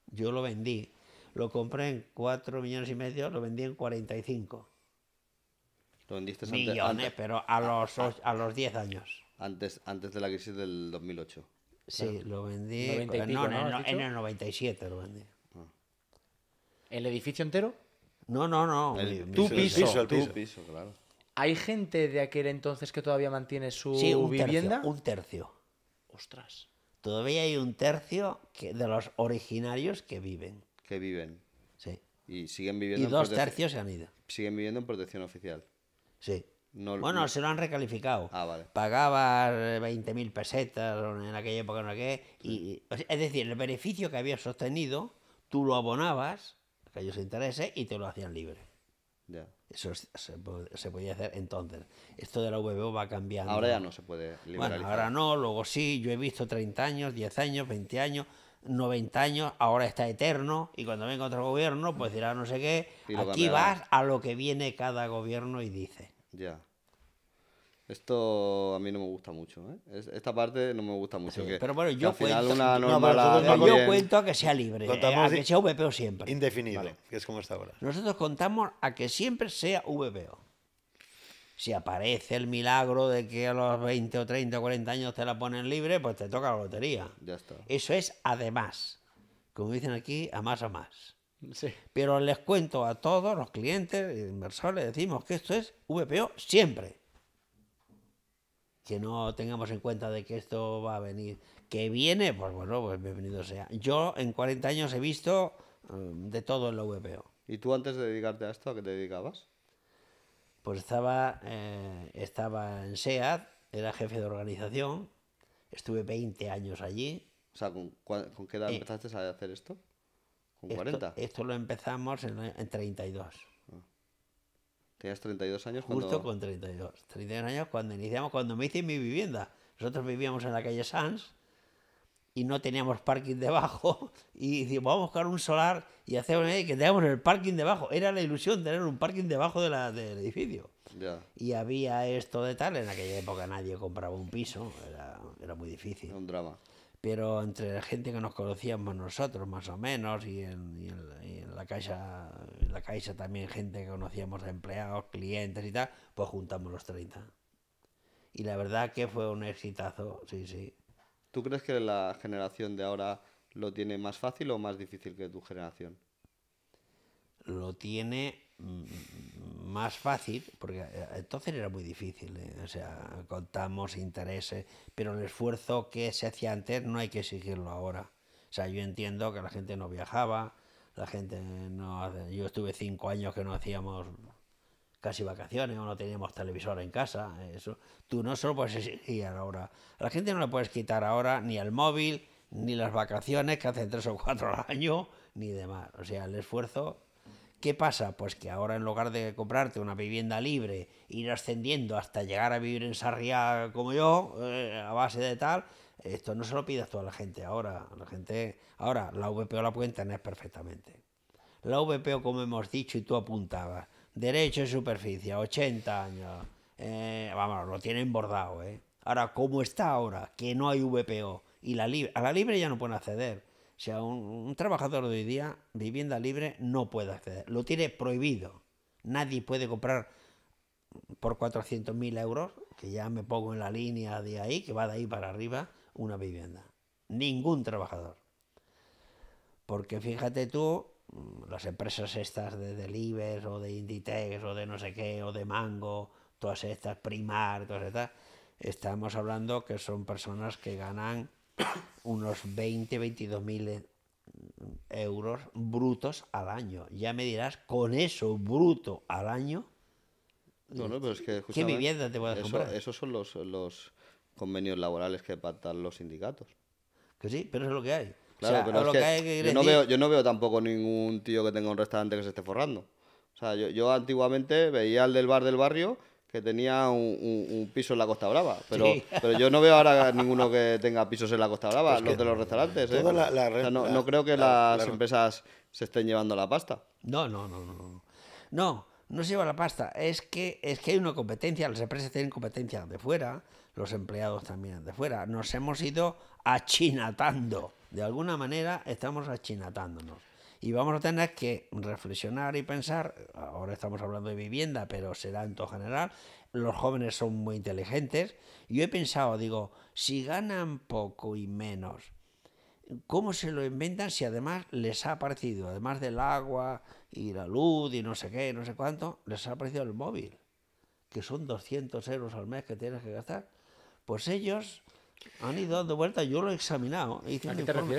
Yo lo vendí. Lo compré en 4 millones y medio, lo vendí en 45. Lo vendiste Millones, pero a los, a los 10 años. Antes, antes de la crisis del 2008. Sí, lo vendí no, en, el 97 lo vendí. Ah. ¿El edificio entero? No, no, no. tu piso. el piso claro. ¿Hay gente de aquel entonces que todavía mantiene su vivienda? un tercio. Ostras. Todavía hay un tercio de los originarios que viven. Que viven. Sí. Y siguen viviendo. Y dos tercios se han ido. Siguen viviendo en protección oficial. Sí. bueno, se lo han recalificado. Ah, vale. Pagabas 20.000 eh, pesetas en aquella época, no qué. Y, es decir, el beneficio que habías sostenido, tú lo abonabas, aquellos intereses, y te lo hacían libre. Ya. Eso se, se, podía hacer entonces. Esto de la VBO va cambiando. Ahora ya no se puede liberalizar. Bueno, ahora no, luego sí. Yo he visto 30 años, 10 años, 20 años, 90 años. Ahora está eterno. Y cuando venga otro gobierno, pues dirá no sé qué. Aquí vas a lo que viene cada gobierno y dice. Ya. Esto a mí no me gusta mucho, ¿eh? esta parte no me gusta mucho. que- pero bueno, yo Yo cuento a que sea libre, eh, a que sea VPO siempre. Indefinido, que es como está ahora. Nosotros contamos a que siempre sea VPO. Si aparece el milagro de que a los 20 o 30 o 40 años te la ponen libre, pues te toca la lotería. Ya está. Eso es además. Como dicen aquí, a más a más. Pero les cuento a todos los clientes, inversores, decimos que esto es VPO siempre. Que no tengamos en cuenta de que esto va a venir. Que viene, pues bueno, pues bienvenido sea. Yo en 40 años he visto mm, de todo en la VPO. ¿Y tú antes de dedicarte a esto, a qué te dedicabas? Pues estaba, eh, estaba en SEAD, era jefe de organización, estuve 20 años allí. O sea, ¿con, qué edad eh, empezaste a hacer esto? Esto, lo empezamos en, en 32. Ah. Tenías 32 años cuando... Justo con 32. 32 años cuando iniciamos, cuando me hice mi vivienda. Nosotros vivíamos en la calle Sanz y no teníamos parking debajo. Y decíamos, vamos a buscar un solar y hacemos que tengamos el parking debajo. Era la ilusión tener un parking debajo de la, del edificio. Ya. Y había esto de tal. En aquella época nadie compraba un piso. Era, era muy difícil. Era un drama pero entre la gente que nos conocíamos nosotros más o menos y en, la caixa la caixa también gente que conocíamos empleados clientes y tal pues juntamos los 30 y la verdad que fue un exitazo sí sí tú crees que la generación de ahora lo tiene más fácil o más difícil que tu generación lo tiene mm, más fácil, porque eh, entonces era muy difícil, eh, o sea, contamos intereses, pero el esfuerzo que se hacía antes no hay que exigirlo ahora. O sea, yo entiendo que la gente no viajaba, la gente no... Yo estuve cinco años que no hacíamos casi vacaciones o no teníamos televisor en casa, eso. Tú no solo puedes exigir ahora. A la gente no le puedes quitar ahora ni el móvil, ni las vacaciones que hacen tres o cuatro al año, ni demás. O sea, el esfuerzo ¿Qué pasa? Pues que ahora en lugar de comprarte una vivienda libre, ir ascendiendo hasta llegar a vivir en Sarriá como yo, eh, a base de tal, esto no se lo pidas tú a la gente ahora. La gente, ahora, la VPO la pueden tener perfectamente. La VPO, como hemos dicho y tú apuntabas, derecho de superficie, 80 años. Eh, vamos, lo tienen bordado, ¿eh? Ahora, ¿cómo está ahora? Que no hay VPO. Y la a la libre ya no pueden acceder. O sea, un, trabajador de hoy día, vivienda libre, no puede acceder. Lo tiene prohibido. Nadie puede comprar por 400.000 euros, que ya me pongo en la línea de ahí, que va de ahí para arriba, una vivienda. Ningún trabajador. Porque fíjate tú, mm, las empresas estas de Delibes o de Inditex o de no sé qué o de Mango, todas estas, Primar, todas estas, estamos hablando que son personas que ganan unos 20, 22 mil e- euros brutos al año. Ya me dirás, con eso bruto al año, no, no, pero es que, ¿qué vivienda te puedes comprar? Esos son los, convenios laborales que pactan los sindicatos. Que sí, pero eso es lo que hay. Claro, yo, no veo, yo no veo tampoco ningún tío que tenga un restaurante que se esté forrando. O sea, yo, yo antiguamente veía al del bar del barrio que tenía un, piso en la Costa Brava. Pero, pero yo no veo ahora ninguno que tenga pisos en la Costa Brava, pues los de los restaurantes. ¿eh? no, creo que las empresas se estén llevando la pasta. No, no, no, no. No, no se lleva la pasta. Es que, es que hay una competencia, las empresas tienen competencia de fuera, los empleados también de fuera. Nos hemos ido achinatando. De alguna manera estamos achinatándonos y vamos a tener que reflexionar y pensar, ahora estamos hablando de vivienda, pero será en todo general, los jóvenes son muy inteligentes, yo he pensado, digo, si ganan poco y menos, ¿cómo se lo inventan si además les ha parecido, además del agua y la luz y no sé qué, no sé cuánto, les ha parecido el móvil, que son 200 euros al mes que tienes que gastar? Pues ellos han ido dando vuelta yo lo he examinado, hice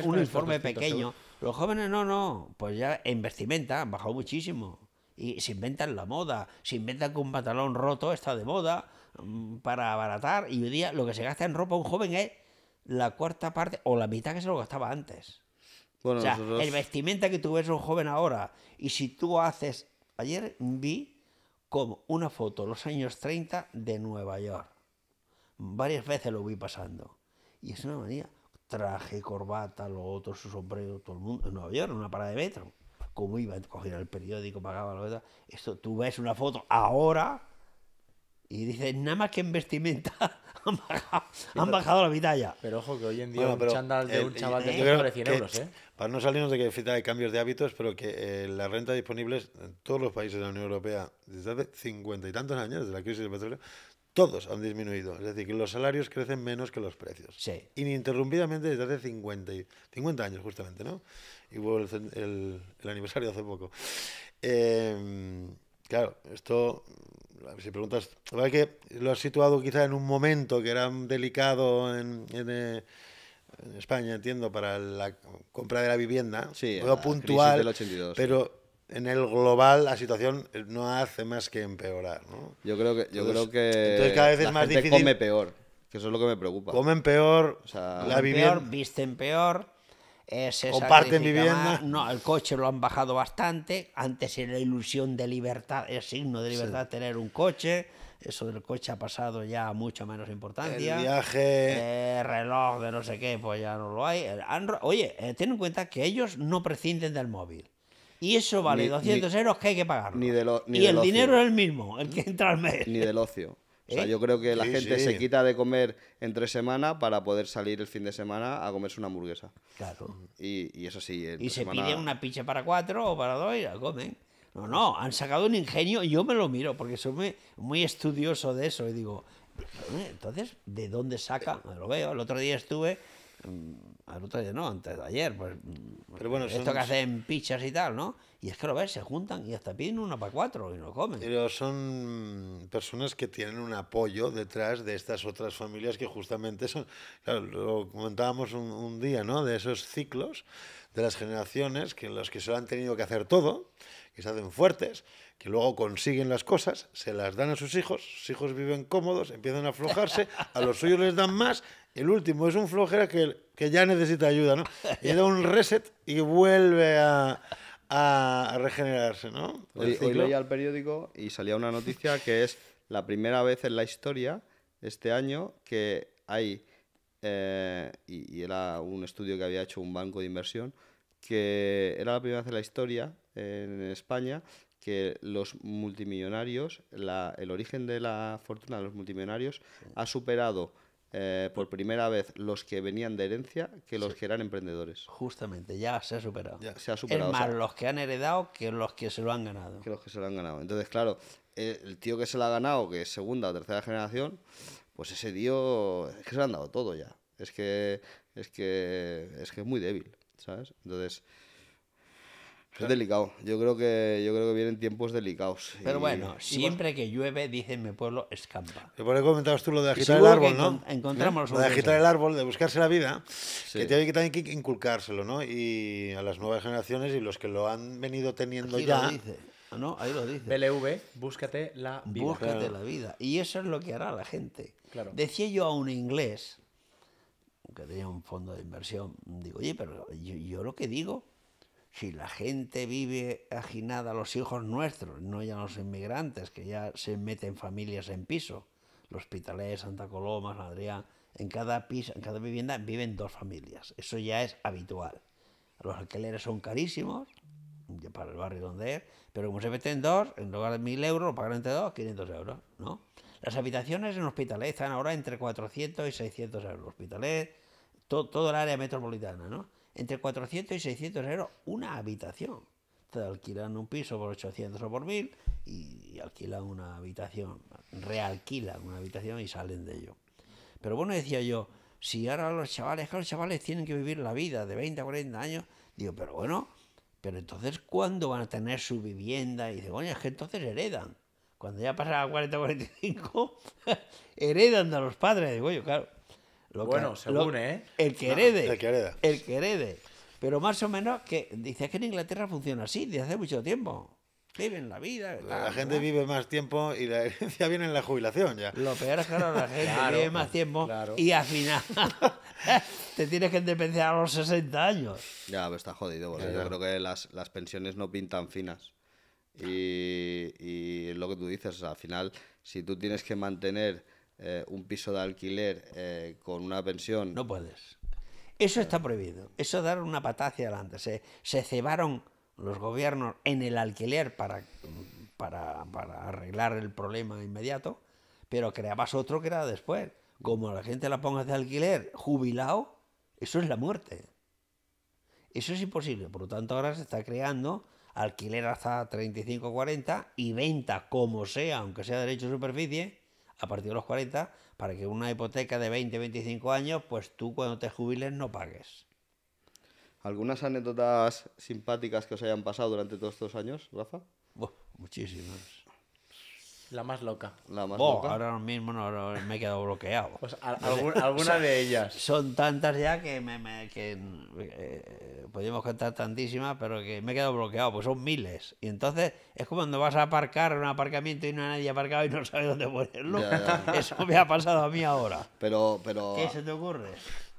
un informe, pequeño. Los jóvenes no, no, pues ya en vestimenta han bajado muchísimo. Y se inventan la moda, se inventan que un pantalón roto está de moda mm, para abaratar. Y hoy día lo que se gasta en ropa un joven es la cuarta parte o la mitad que se lo gastaba antes. o sea, el vestimenta que tú un joven ahora. Y si tú haces. Ayer vi como una foto, los años 30 de Nueva York. Varias veces lo vi pasando. Y es una manía traje, corbata, lo otro, su sombrero, todo el mundo, en Nueva York, en una parada de metro. cómo iba, a coger el periódico, pagaba la venta? Esto, tú ves una foto ahora y dices, nada más que en vestimenta han bajado, la mitad Pero ojo que hoy en día un de un eh, chaval de eh, euros, ¿eh? Para no salirnos de que fita cambios de hábitos, pero que la renta disponible en todos los países de la Unión Europea desde hace cincuenta y tantos años desde la crisis del petróleo todos han disminuido. Es decir, que los salarios crecen menos que los precios. Sí. Ininterrumpidamente desde hace 50, 50 años, justamente, ¿no? Y hubo el, el, aniversario hace poco. Em, claro, esto, si preguntas, que lo has situado quizá en un momento que era delicado en, eh, España, entiendo, para la compra de la vivienda. Sí, puntual, del 82. pero en el global la situación no hace más que empeorar, ¿no? Yo creo que, yo creo que cada vez es más gente difícil. come peor, que eso es lo que me preocupa. Comen peor, la vivienda... visten peor, eh, comparten vivienda. No, el coche lo han bajado bastante. Antes era la ilusión de libertad, el signo de libertad tener un coche. Eso del coche ha pasado ya a mucha menos importancia. El viaje. El eh, reloj de no sé qué, pues ya no lo hay. Eh, oye, ten en cuenta que ellos no prescinden del móvil. Y eso vale 200 euros que hay que pagar. y el dinero es el mismo, el que entra al mes. Ni del ocio. O sea, ¿Eh? yo creo que la gente se quita de comer entre semana para poder salir el fin de semana a comerse una hamburguesa. Claro. Y, eso sí. Y se pide una pizza para cuatro o para dos y la comen. No, no, han sacado un ingenio yo me lo miro porque soy muy, muy estudioso de eso y digo, entonces, ¿de dónde saca? Lo veo, el otro día estuve mm, al no, antes de ayer, pues, Pero bueno, esto que hacen pichas y tal, ¿no? Y es que lo ves, se juntan y hasta piden una para cuatro y lo comen. Pero son personas que tienen un apoyo detrás de estas otras familias que justamente son, lo comentábamos un, día, ¿no? De esos ciclos de las generaciones que en las que se lo han tenido que hacer todo, que se hacen fuertes, que luego consiguen las cosas, se las dan a sus hijos, sus hijos viven cómodos, empiezan a aflojarse, a los suyos les dan más el último es un flojera que, ya necesita ayuda, ¿no? Y da un reset y vuelve a, regenerarse, ¿no? Hoy, leía el periódico y salía una noticia que es la primera vez en la historia este año que hay, eh, y, y, era un estudio que había hecho un banco de inversión, que era la primera vez en la historia en España que los multimillonarios, la, el origen de la fortuna de los multimillonarios ha superado eh, por primera vez los que venían de herencia que los que eran emprendedores. Justamente, ya se ha superado. Se ha superado. Es más, los que han heredado que los que se lo han ganado. Que que se lo han ganado. Entonces, claro, el tío que se lo ha ganado, que es segunda o tercera generación, pues ese tío es que se lo han dado todo ya. Es que es que es que es muy débil, ¿sabes? Entonces, es delicado. Yo creo que yo creo que vienen tiempos delicados. Pero bueno, siempre que llueve, dice mi pueblo, escampa. Y por ahí comentabas tú lo de agitar el árbol, ¿no? Encontramos ¿Eh? Lo de agitar el árbol, de buscarse la vida, que tiene que que inculcárselo, ¿no? Y a las nuevas generaciones y los que lo han venido teniendo Aquí ya. Lo dice. Ah, no, ahí lo dice. BLV, búscate la vida. Búscate la vida. Y eso es lo que hará la gente. Claro. Decía yo a un inglés, que tenía un fondo de inversión, digo, oye, pero yo lo que digo si la gente vive aginada los hijos nuestros, no ya los inmigrantes que ya se meten familias en piso, los hospitales, Santa Coloma, San Adrián, en cada piso, en cada vivienda viven dos familias, eso ya es habitual. Los alquileres son carísimos para el barrio donde es, pero como se meten dos, en lugar de 1.000 euros, pagan entre dos 500 euros, ¿no? Las habitaciones en hospitales están ahora entre 400 y 600 euros. Hospitalet, todo el área metropolitana, ¿no? entre 400 y 600 euros una habitación. Te alquilan un piso por 800 o por 1000 y, alquilan una habitación, realquilan una habitación y salen de ello. Pero bueno, decía yo, si ahora los chavales, que los chavales tienen que vivir la vida de 20 a 40 años, digo, pero bueno, pero entonces ¿cuándo van a tener su vivienda? Y dice, coño, es que entonces heredan. Cuando ya pasan a 40 45, heredan a los padres. Digo yo, claro bueno, se une ¿eh? El que, herede, el que hereda. El que herede. Pero más o menos que dices que en Inglaterra funciona así desde hace mucho tiempo. Viven la vida. La, gente vive más tiempo y la herencia viene en la jubilación ya. Lo peor es que ahora la gente vive más pues, tiempo y al final te tienes que independizar a los 60 años. Ya, pero está jodido, porque yo creo que las, las pensiones no pintan finas. Y, y, lo que tú dices, al final, si tú tienes que mantener eh, un piso de alquiler eh, con una pensión. No puedes. Eso está prohibido. Eso dar una patada hacia adelante. Se, cebaron los gobiernos en el alquiler para, para, arreglar el problema inmediato, pero creabas otro que era después. Como la gente la ponga de alquiler jubilado, eso es la muerte. Eso es imposible. Por lo tanto, ahora se está creando alquiler hasta 35, 40 y venta como sea, aunque sea derecho de superficie, a partir de los 40 para que una hipoteca de 20, 25 años, pues tú cuando te jubiles no pagues. ¿Algunas anécdotas simpáticas que os hayan pasado durante todos estos años, Rafa? muchísimas. La más loca. La más loca. Ahora mismo me he quedado bloqueado. Pues alguna de ellas. Son tantas ya que, me, eh, contar tantísimas, pero que me he quedado bloqueado, pues son miles. Y entonces es como cuando vas a aparcar en un aparcamiento y no hay nadie aparcado y no sabes dónde ponerlo. Eso me ha pasado a mí ahora. Pero, pero... ¿Qué se te ocurre?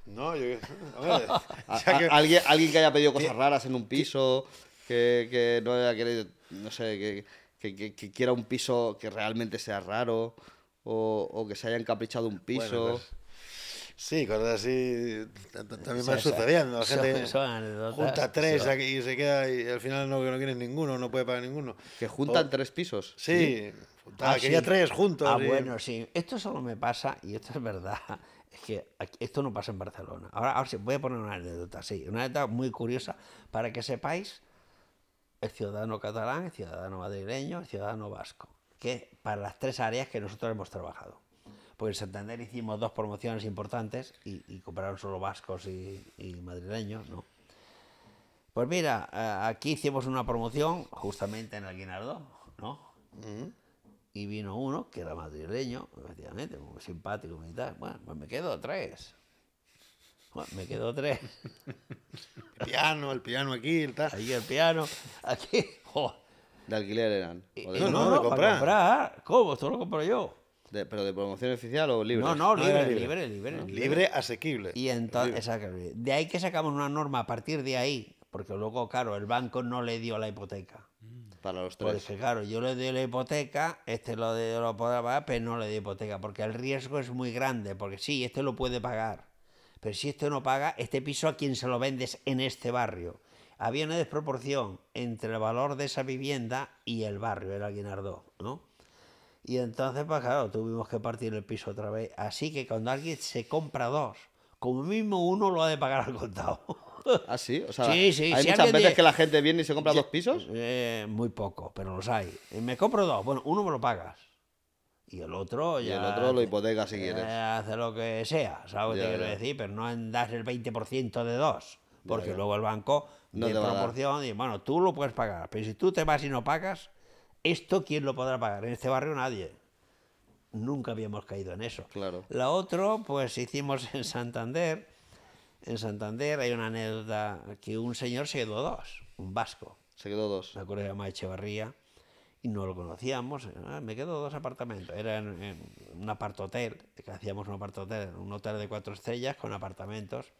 No, yo... ¿Alguien, alguien que haya pedido cosas raras en un piso, que, que no haya querido, no sé, que que, que, quiera un piso que realmente sea raro o, o que se hayan caprichado un piso. Pues, sí, cosas así también van sucediendo. La gente junta tres y se queda y al final no, no quieren ninguno, no puede pagar ninguno. ¿Que juntan tres pisos? Sí, ah, ah, quería tres juntos. Ah, bueno, sí. Esto solo me pasa, y esto es verdad, es que esto no pasa en Barcelona. Ahora, ahora sí, voy a poner una anécdota, sí, una anécdota muy curiosa para que sepáis el ciudadano catalán, el ciudadano madrileño, el ciudadano vasco, que para las tres áreas que nosotros hemos trabajado. pues en Santander hicimos dos promociones importantes y, compraron solo vascos y, madrileños, ¿no? Pues mira, eh, aquí hicimos una promoción justamente en el Guinardón, ¿no? Y vino uno que era madrileño, efectivamente, simpático y tal. Bueno, pues me quedo tres me quedó tres. El piano, el piano aquí, el Ahí el piano, aquí. De alquiler eran. no, no, comprar. ¿Cómo? Esto lo compro yo. ¿Pero de promoción oficial o libre? No, no, ah, libre, libre, libre, libre, ah, asequible. Y entonces, De ahí que sacamos una norma a partir de ahí, porque luego, claro, el banco no le dio la hipoteca. Mm. Para los tres. Pues claro, yo le doy la hipoteca, este lo, lo podrá pagar, pero no le doy hipoteca, porque el riesgo es muy grande, porque sí, este lo puede pagar pero si esto no paga, este piso a quien se lo vendes en este barrio. Había una desproporción entre el valor de esa vivienda y el barrio, era Guinardó, ¿no? Y entonces, pues claro, tuvimos que partir el piso otra vez. Así que cuando alguien se compra dos, como mismo uno lo ha de pagar al contado. ¿Ah, sí? O sea, sí, hay muchas veces que la gente viene y se compra dos pisos. Eh, muy poco, pero los hay. Eh, me compro dos. Bueno, uno me lo pagas. Y el otro Y el otro lo hipoteca si quieres. Eh, hace lo que sea, ¿sabes lo que quiero decir? Pero no dar el 20% de dos. Porque luego el banco no de proporción y bueno, tú lo puedes pagar. Pero si tú te vas y no pagas, ¿esto quién lo podrá pagar? En este barrio nadie. Nunca habíamos caído en eso. Claro. La otra, pues hicimos en Santander. En Santander hay una anécdota que un señor se quedó dos, un vasco. Se quedó dos. Me acuerdo que se Echevarría y no lo conocíamos. Eh, ah, me quedó dos apartamentos. Era un apartotel, que hacíamos un apartotel, un hotel de cuatro estrellas con apartamentos,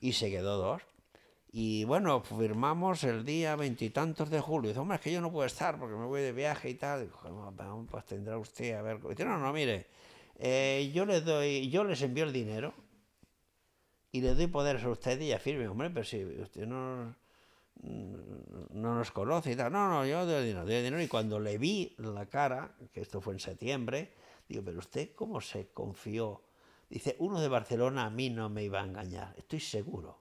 y se quedó dos. Y bueno, firmamos el día veintitantos de julio. Dice, hombre, es que yo no puedo estar porque me voy de viaje y tal. Dijo, pues tendrá usted a ver. Dice, no, no, mire, eh, yo les doy, yo les envío el dinero y les doy poderes a usted y ya firme, hombre, pero si usted no no nos conoce y tal. No, no, yo de dinero, de dinero. Y cuando le vi la cara, que esto fue en septiembre, digo, pero usted cómo se confió. Dice, uno de Barcelona a mí no me iba a engañar, estoy seguro.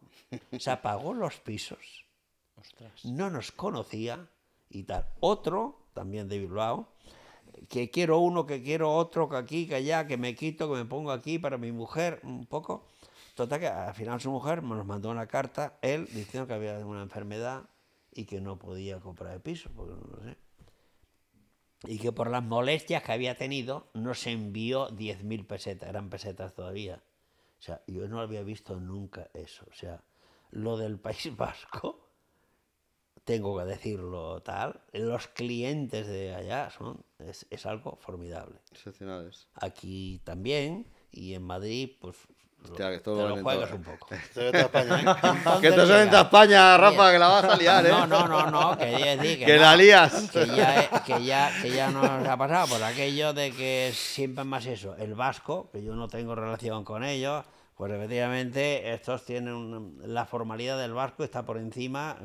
Se apagó los pisos. No nos conocía y tal. Otro, también de Bilbao, que quiero uno, que quiero otro, que aquí, que allá, que me quito, que me pongo aquí para mi mujer, un poco. Total que al final su mujer nos mandó una carta, él, diciendo que había una enfermedad y que no podía comprar el piso, porque no sé. Y que por las molestias que había tenido nos envió 10.000 pesetas, eran pesetas todavía. O sea, yo no había visto nunca eso. O sea, lo del País Vasco, tengo que decirlo tal, los clientes de allá son, es, es algo formidable. Excepcionales. Aquí también, y en Madrid, pues que esto Te lo juegas un poco. España. ¿eh? España, Rafa, que la vas a liar, ¿eh? No, no, no, no que que, la lías. Que ya, que, ya, que ya ha pasado por aquello de que siempre más eso, el vasco, que yo no tengo relación con ellos, pues efectivamente estos tienen la formalidad del vasco está por encima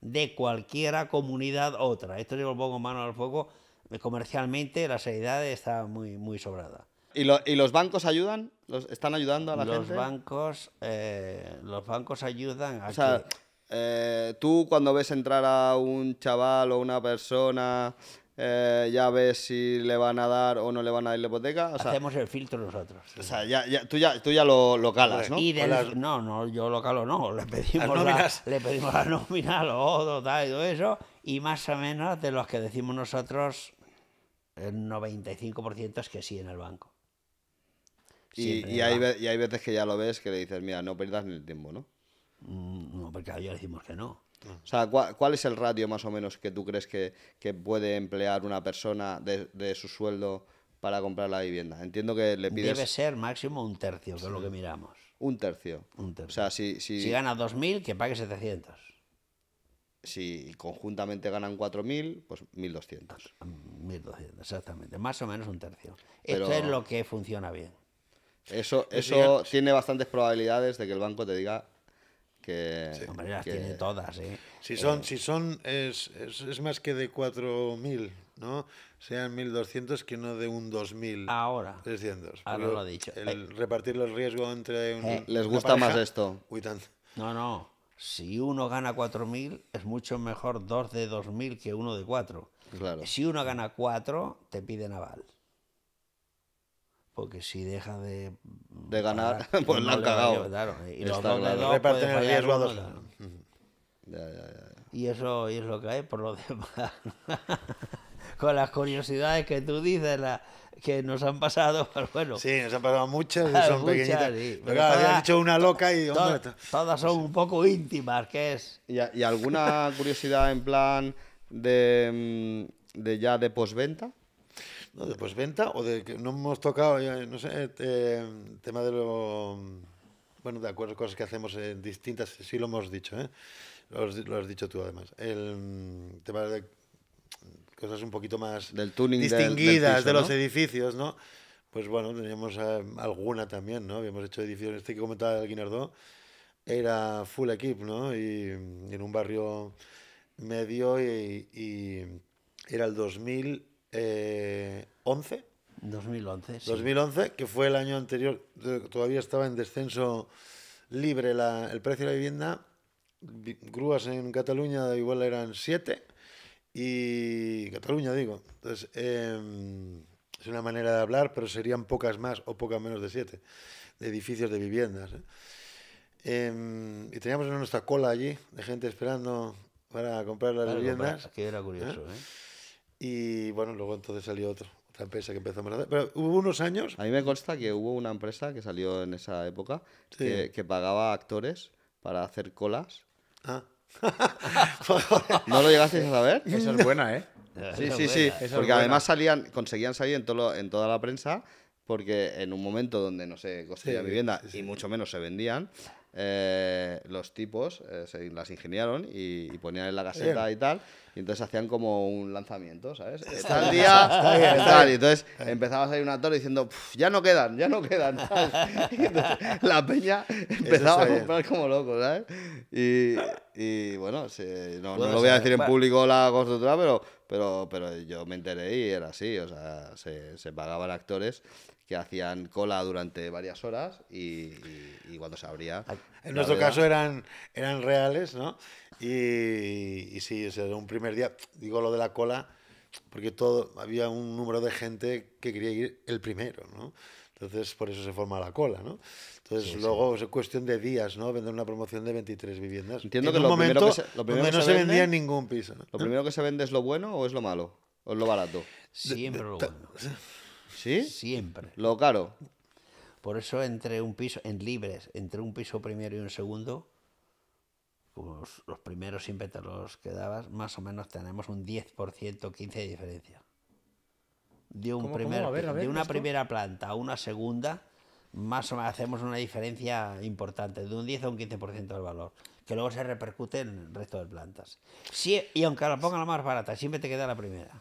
de cualquiera comunidad otra. Esto yo lo pongo mano al fuego, eh, comercialmente la seriedad está muy, muy sobrada. ¿Y, los bancos ayudan? ¿Están ayudando a la los Bancos, eh, los bancos ayudan a o sea, eh, tú cuando ves entrar a un chaval o una persona, eh, ya ves si le van a dar o no le van a dar la hipoteca. Hacemos el filtro nosotros. O sea, ya, ya, tú, ya, tú ya lo, calas, ¿no? No, no, yo lo calo no. Le pedimos, la, le pedimos la nómina, y todo eso. Y más o menos de los que decimos nosotros, el 95% es que sí en el banco y, y, hay, y, hay, veces que ya lo ves que le dices, mira, no pierdas ni el tiempo, ¿no? Mm, no, porque ellos decimos que no. O sea, ¿cuál, es el ratio más o menos que tú crees que, puede emplear una persona de, su sueldo para comprar la vivienda? Entiendo que le pides... Debe ser máximo un tercio, que es lo que miramos. Un tercio. O sea, si... Si, gana 2.000, que pague 700. Si conjuntamente ganan 4.000, pues 1.200. 1.200, exactamente. Más o menos un tercio. Esto es lo que funciona bien. Eso, tiene bastantes probabilidades de que el banco te diga que. Sí. Hombre, las tiene todas, ¿eh? Si son, eh. si son es, más que de 4.000, ¿no? Sean 1.200 que no de un 2.000. Ahora. 300. Ahora lo ha dicho. El eh. repartir los riesgos entre. Eh, ¿Les gusta más esto? no, no. Si uno gana 4.000, es mucho mejor dos de 2.000 que uno de 4. Claro. Si uno gana 4, te piden aval porque si deja de, de ganar, pues no la han cagado. y los dos riesgo a dos. Ya, Y eso, cae es lo que hay por lo demás. Con las curiosidades que tú dices, que nos han pasado, pero pues bueno. Sí, nos han pasado muchas, y son pequeñitas. Sí. Pero todas, dicho una loca y... Hombre, todas son un poco íntimas, ¿qué es? ¿Y, alguna curiosidad en plan de, mm, de ya de postventa? No, de venta o de que no hemos tocado, no sé, tema de lo. Bueno, de acuerdo, cosas que hacemos en distintas, sí lo hemos dicho, ¿eh? Lo has, dicho tú además. El tema de cosas un poquito más del distinguidas de los edificios, ¿no? Pues bueno, teníamos eh, alguna también, ¿no? Habíamos hecho edificios, este que comentaba el Guinardó, era full equip, ¿no? Y en un barrio medio y, y era el 2000 11. 2011. 2011, que fue el año anterior, eh, todavía estaba en descenso libre la, el precio de la vivienda. Grúas en Cataluña igual eran 7 y Cataluña digo. Entonces, em, es una manera de hablar, pero serían pocas más o pocas menos de 7 de edificios de viviendas. ¿eh? Em, y teníamos nuestra cola allí de gente esperando para comprar las viviendas. que era curioso, ¿eh? ¿eh? Y bueno, luego entonces salió otro, otra empresa que empezamos a hacer. Pero hubo unos años. A mí me consta que hubo una empresa que salió en esa época que, pagaba actores para hacer colas. Ah. ¿No lo llegasteis a saber? Esa es buena, ¿eh? Sí, sí, sí. porque además salían, conseguían salir en, todo, en toda la prensa porque en un momento donde no se construía vivienda y mucho menos se vendían, eh, los tipos eh, las ingeniaron y, ponían en la caseta y tal. Y entonces hacían como un lanzamiento, ¿sabes? Está el día, tal. Y entonces empezaba a salir un actor diciendo, ya no quedan, ya no quedan. entonces la peña empezaba a comprar como loco, ¿sabes? Y, bueno, no, lo voy a decir en público la constructora, pero, pero, pero yo me enteré y era así. O sea, se, se pagaban actores que hacían cola durante varias horas y, cuando se abría. En nuestro caso eran, eran reales, ¿no? Y, sí, o sea, un primer día, digo lo de la cola, porque todo, había un número de gente que quería ir el primero, ¿no? Entonces, por eso se forma la cola, ¿no? Entonces, luego es cuestión de días, ¿no? Vender una promoción de 23 viviendas. Entiendo que, lo momento primero que lo primero que no se, vendía en ningún piso. ¿Lo primero que se vende es lo bueno o es lo malo? ¿O es lo barato? Siempre lo bueno. Siempre. Lo caro. Por eso entre un piso, en libres, entre un piso primero y un segundo, pues los primeros siempre te los quedabas, más o menos tenemos un 10%, 15% de diferencia. De, un de una primera planta a una segunda, más o menos hacemos una diferencia importante, de un 10 a un 15% del valor, que luego se repercute en el resto de plantas. Sí, y aunque la ponga la más barata, siempre te queda la primera.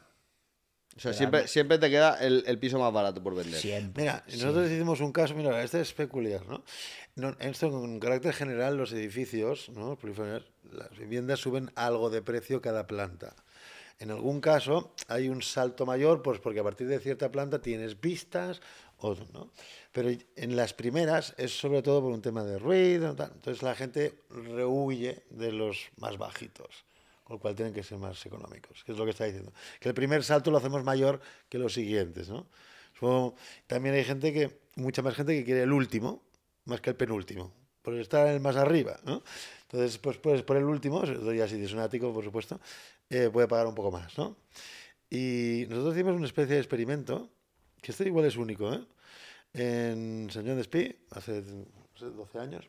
O sea, siempre, te queda el, piso más barato por vender. Mira, nosotros hicimos un caso, mira, este es peculiar, ¿no? ¿no? Esto carácter general, los edificios, ¿no? Las viviendas suben algo de precio cada planta. En algún caso hay un salto mayor, pues porque a partir de cierta planta tienes vistas, o, ¿no? Pero en las primeras es sobre todo por un tema de ruido, entonces la gente rehuye de los más bajitos con lo cual tienen que ser más económicos, que es lo que está diciendo. Que el primer salto lo hacemos mayor que los siguientes, ¿no? también hay gente que, mucha más gente que quiere el último más que el penúltimo, por estar en el más arriba, ¿no? Entonces, pues, pues por el último, pues, ya si es un ático, por supuesto, eh, puede pagar un poco más, ¿no? Y nosotros hicimos una especie de experimento, que este igual es único, ¿eh? En San John de Spi, hace, hace 12 años,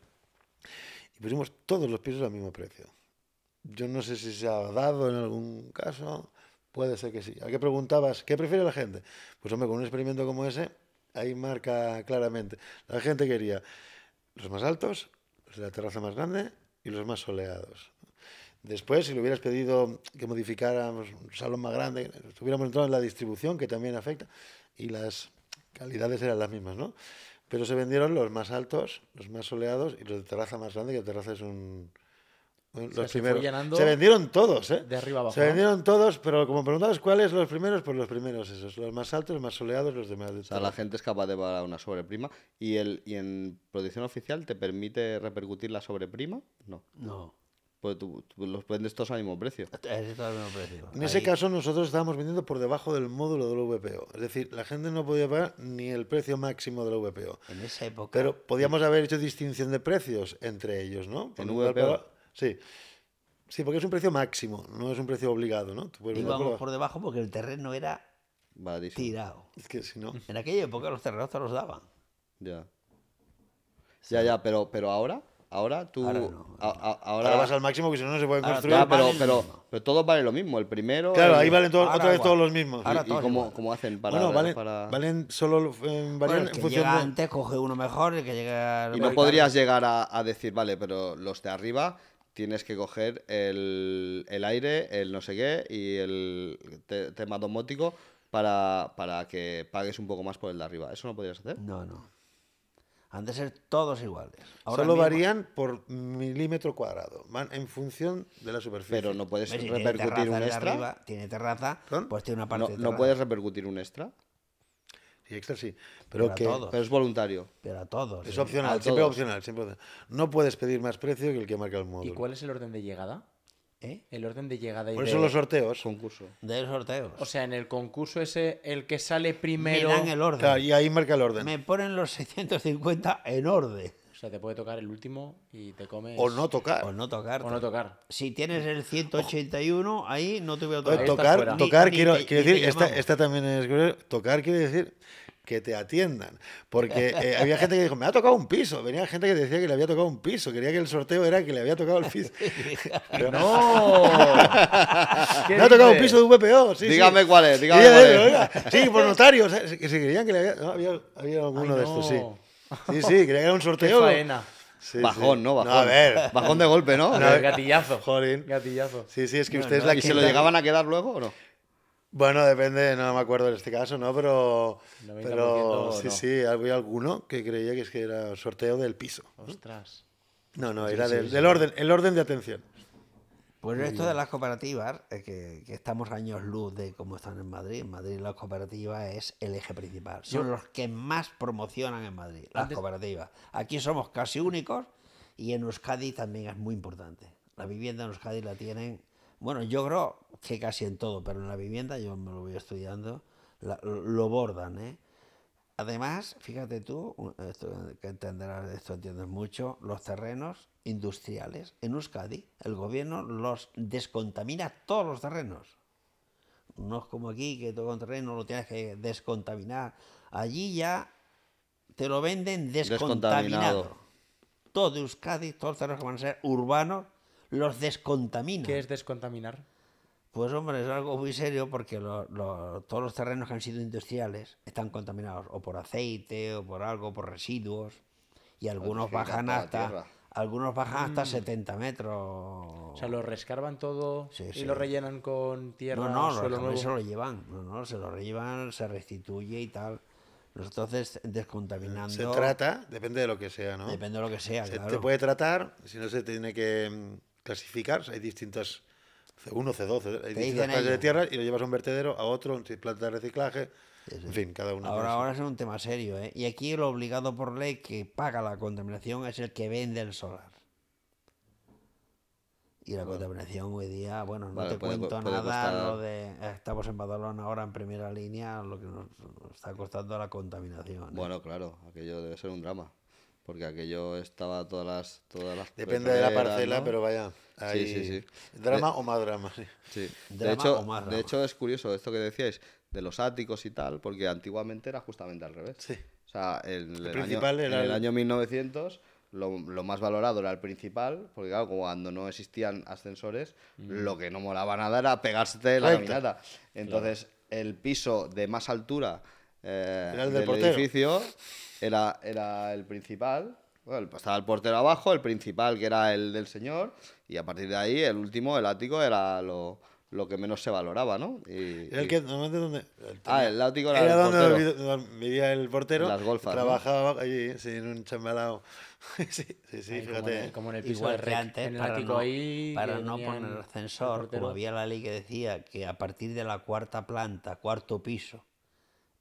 y pusimos todos los pisos al mismo precio. Yo no sé si se ha dado en algún caso, puede ser que sí. ¿A qué preguntabas? ¿Qué prefiere la gente? Pues hombre, con un experimento como ese, ahí marca claramente. La gente quería los más altos, los de la terraza más grande y los más soleados. Después, si le hubieras pedido que modificáramos un salón más grande, estuviéramos entrado en la distribución, que también afecta, y las calidades eran las mismas, ¿no? Pero se vendieron los más altos, los más soleados y los de terraza más grande, que la terraza es un, los primeros. Se, vendieron todos, ¿eh? De arriba abajo. Se vendieron todos, pero como preguntabas cuáles los primeros, pues los primeros esos. Los más altos, los más soleados, los demás. De o sea, la gente es capaz de pagar una sobreprima. ¿Y, el, ¿Y en producción oficial te permite repercutir la sobreprima? No. No. Pues tú, los vendes todos al mismo precio. En ese caso nosotros estábamos vendiendo por debajo del módulo del VPO. Es decir, la gente no podía pagar ni el precio máximo del VPO. En esa época. Pero podíamos haber hecho distinción de precios entre ellos, ¿no? en VPO. Sí. Sí, porque es un precio máximo, no es un precio obligado, ¿no? Tú por debajo porque el terreno era tirado. Es que si no... En aquella época los terrenos te los daban. Ya. Ya, ya, pero, pero ahora, ahora tú... Ahora, vas al máximo que si no, no se pueden construir. Pero, pero, pero, todos valen lo mismo, el primero... Claro, ahí valen todo, otra vez todos los mismos. ¿Y, como, cómo, hacen para...? Bueno, valen, solo... Eh, en función antes coge uno mejor, el que llega... Y no podrías llegar a decir, vale, pero los de arriba tienes que coger el, aire, el no sé qué y el tema domótico para, que pagues un poco más por el de arriba. ¿Eso no podías hacer? No, no. Han de ser todos iguales. Solo varían por milímetro cuadrado, van en función de la superficie. Pero no puedes repercutir un extra. tiene terraza, pues tiene una parte de ¿No puedes repercutir un extra? y Pero, es voluntario. Pero a todos. Es opcional, siempre opcional, No puedes pedir más precio que el que marca el módulo. ¿Y cuál es el orden de llegada? ¿Eh? El orden de llegada y Por eso los sorteos. Concurso. De los sorteos. O sea, en el concurso ese, el que sale primero. el orden. y ahí marca el orden. Me ponen los 650 en orden. O sea, te puede tocar el último y te comes. O no tocar. O no tocar. O no tocar. Si tienes el 181, ahí no te voy a tocar. tocar, quiero, decir, esta, esta, también es. Tocar quiere decir que te atiendan. Porque eh, había gente que dijo, me ha tocado un piso. Venía gente que decía que le había tocado un piso. Quería que el sorteo era que le había tocado el piso. Pero no. me ha tocado un piso de un VPO. dígame cuál es. Dígame sí, cuál Sí, por notarios. Eh, que se creían que le había... había, alguno de estos, sí. Sí, sí, creía que era un sorteo. Qué Bajón, ¿no? Bajón. a ver. Bajón de golpe, ¿no? no gatillazo. Jolín. Gatillazo. Sí, sí, es que ustedes la ¿Y se lo llegaban a quedar luego o no? Bueno, depende, no me acuerdo en este caso, ¿no? Pero, pero sí, sí, había alguno que creía que, es que era sorteo del piso. Ostras. No, no, era del orden, el orden de atención. Pues el de las cooperativas, eh, que, estamos años luz de cómo están en Madrid, en Madrid las cooperativas es el eje principal. Son los que más promocionan en Madrid, las cooperativas. Aquí somos casi únicos y en Euskadi también es muy importante. La vivienda en Euskadi la tienen, bueno, yo creo que casi en todo, pero en la vivienda, yo me lo voy estudiando, lo bordan, ¿eh? Además, fíjate tú, esto que entenderás, esto entiendes mucho, los terrenos industriales en Euskadi, el gobierno los descontamina todos los terrenos. No es como aquí que todo un terreno lo tienes que descontaminar. Allí ya te lo venden descontaminado. descontaminado. Todo Euskadi, todos los terrenos que van a ser urbanos, los descontaminan. ¿Qué es descontaminar? Pues hombre, es algo muy serio porque todos los terrenos que han sido industriales están contaminados o por aceite o por algo, por residuos y algunos bajan hasta algunos bajan hasta 70 metros. O sea, lo rescarban todo y lo rellenan con tierra. No, no, no se lo llevan, no, no, se lo rellenan, se restituye y tal. Entonces, descontaminando. Se trata, depende de lo que sea, ¿no? Depende de lo que sea. Se claro. puede tratar, si no se tiene que mm, clasificar, hay distintas C1, C2, de tierra y lo llevas a un vertedero, a otro, un planta de reciclaje, en fin, cada uno. Ahora, es un tema serio, ¿eh? Y aquí lo obligado por ley que paga la contaminación es el que vende el solar. Y la contaminación hoy día, bueno, no te cuento nada Estamos en Badalona ahora en primera línea, lo que nos está costando la contaminación. ¿eh? Bueno, claro, aquello debe ser un drama porque aquello estaba todas las todas las depende de la parcela pero vaya sí, sí, sí. drama o más drama sí de hecho de hecho es curioso esto que decíais de los áticos y tal porque antiguamente era justamente al revés sí o sea el, principal era en el año 1900 lo, más valorado era el principal, porque claro, cuando no existían ascensores, mm. lo que no molaba nada era pegarse la caminata. Entonces, el piso de más altura era eh, el del, edificio era, era el principal. Bueno, estaba el portero abajo, el principal que era el del señor, y a partir de ahí el último, el ático, era lo, lo que menos se valoraba, ¿no? Y, era el que normalmente ah, ático era, donde vivía el portero. Las golfas. Trabajaba allí en un chambalado sí, sí, sí fíjate. Como, en el piso para, no, ahí, para no poner el ascensor, como había la ley que decía que a partir de la cuarta planta, cuarto piso,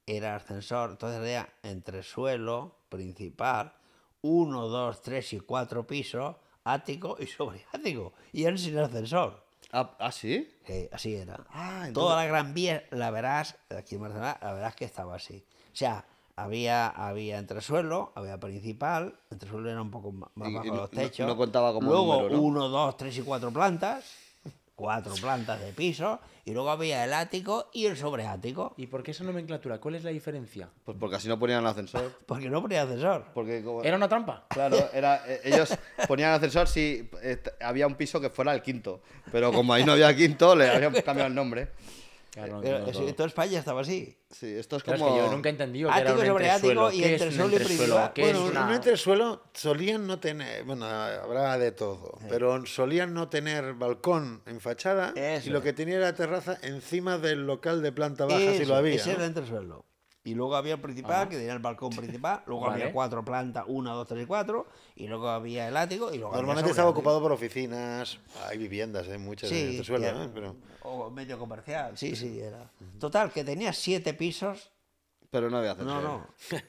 era ascensor, entonces había entresuelo principal, uno, dos, tres y cuatro pisos, ático y sobre ático. y él sin ascensor. ¿Ah, ¿ah sí? así era. Ah, Toda la Gran Vía, la verás, aquí en Barcelona, la verás que estaba así. O sea, había, había entresuelo, había principal, entresuelo era un poco más bajo los techos. No, contaba como Luego, uno, dos, tres y cuatro plantas cuatro plantas de piso y luego había el ático y el sobreático. ¿Y por qué esa nomenclatura? ¿Cuál es la diferencia? Pues porque así no ponían el ascensor. porque no ponían ascensor. Porque ¿Era una trampa? Claro, era, eh, ellos ponían el ascensor si eh, había un piso que fuera el quinto, pero como ahí no había quinto, le habían cambiado el nombre. Claro, eh, Pero, todo. España estaba así. Sí, esto es como. que yo nunca he entendido que ático era sobre ático y entresuelo y privado. Bueno, un entresuelo solían no tener. Bueno, habrá de todo. Pero solían no tener balcón en fachada y lo que tenía era terraza encima del local de planta baja, si lo había. Ese ¿no? era entresuelo. Y luego había el principal, que tenía el balcón principal. Luego había cuatro plantas, una, dos, tres, y cuatro. Y luego había el ático. Y luego Normalmente estaba ocupado por oficinas. Hay viviendas, ¿eh? muchas en este O medio comercial, sí, sí, era. Total, que tenía siete pisos. Pero no había ascensor. No, no.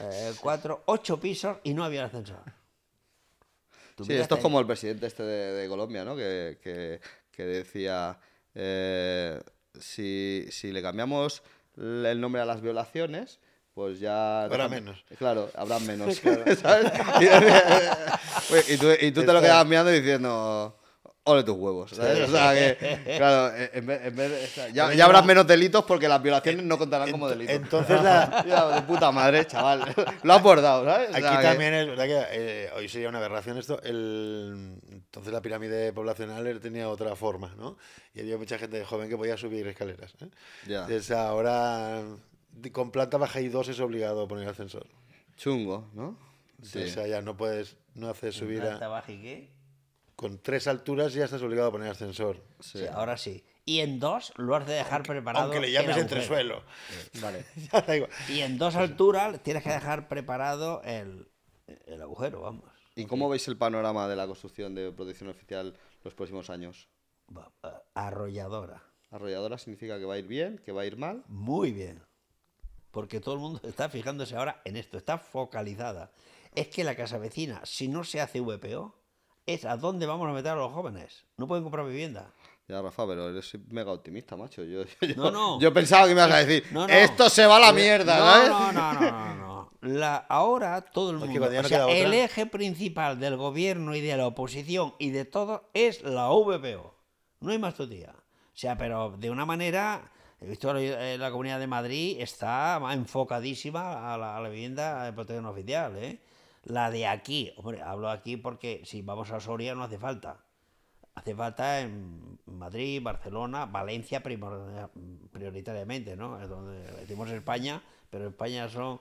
Eh, cuatro, ocho pisos y no había ascensor. Sí, esto es como el presidente este de, Colombia, ¿no? Que, decía, eh, si, si le cambiamos el nombre a las violaciones, pues ya... Habrá menos. Claro, habrá menos. ¿sabes? Y, tú, te lo quedas mirando diciendo ole tus huevos. ¿sabes? O sea, que, claro, eh, en vez, ya, habrá menos delitos porque las violaciones no contarán como delitos. Entonces, la... de puta madre, chaval. Lo has bordado, ¿sabes? Aquí también es verdad que eh, hoy sería una aberración esto. El entonces la pirámide poblacional tenía otra forma, ¿no? Y había mucha gente joven que podía subir escaleras. Entonces ¿eh? ahora con planta baja y dos es obligado a poner ascensor. Chungo, ¿no? O sea, ya no puedes, no haces subir a... ¿Planta baja y qué? Con tres alturas ya estás obligado a poner ascensor. Sí, ahora sí. Y en dos lo has de dejar preparado. Aunque le llames entresuelo. vale. Y en dos alturas tienes que dejar preparado el agujero, vamos. ¿Y cómo veis el panorama de la construcción de protección oficial los próximos años? Eh, arrolladora. Arrolladora significa que va a ir bien, que va a ir mal. Muy bien. Porque todo el mundo está fijándose ahora en esto, está focalizada. Es que la casa vecina, si no se hace VPO, es a dónde vamos a meter a los jóvenes. No pueden comprar vivienda. Ya, Rafa, pero eres mega optimista, macho. Yo, pensaba que me ibas a decir, esto se va a la eh, mierda, ¿no? No, no, no, no. La, ahora todo el mundo. el eje principal del gobierno y de la oposición y de todo es la VPO. No hay más tutía. O sea, pero de una manera. He visto eh, la comunidad de Madrid está enfocadísima a la, vivienda de protección oficial. ¿eh? La de aquí, hombre, hablo aquí porque si vamos a Soria no hace falta hace en Madrid, Barcelona, Valencia prioritariamente, ¿no? Es donde decimos España, pero España son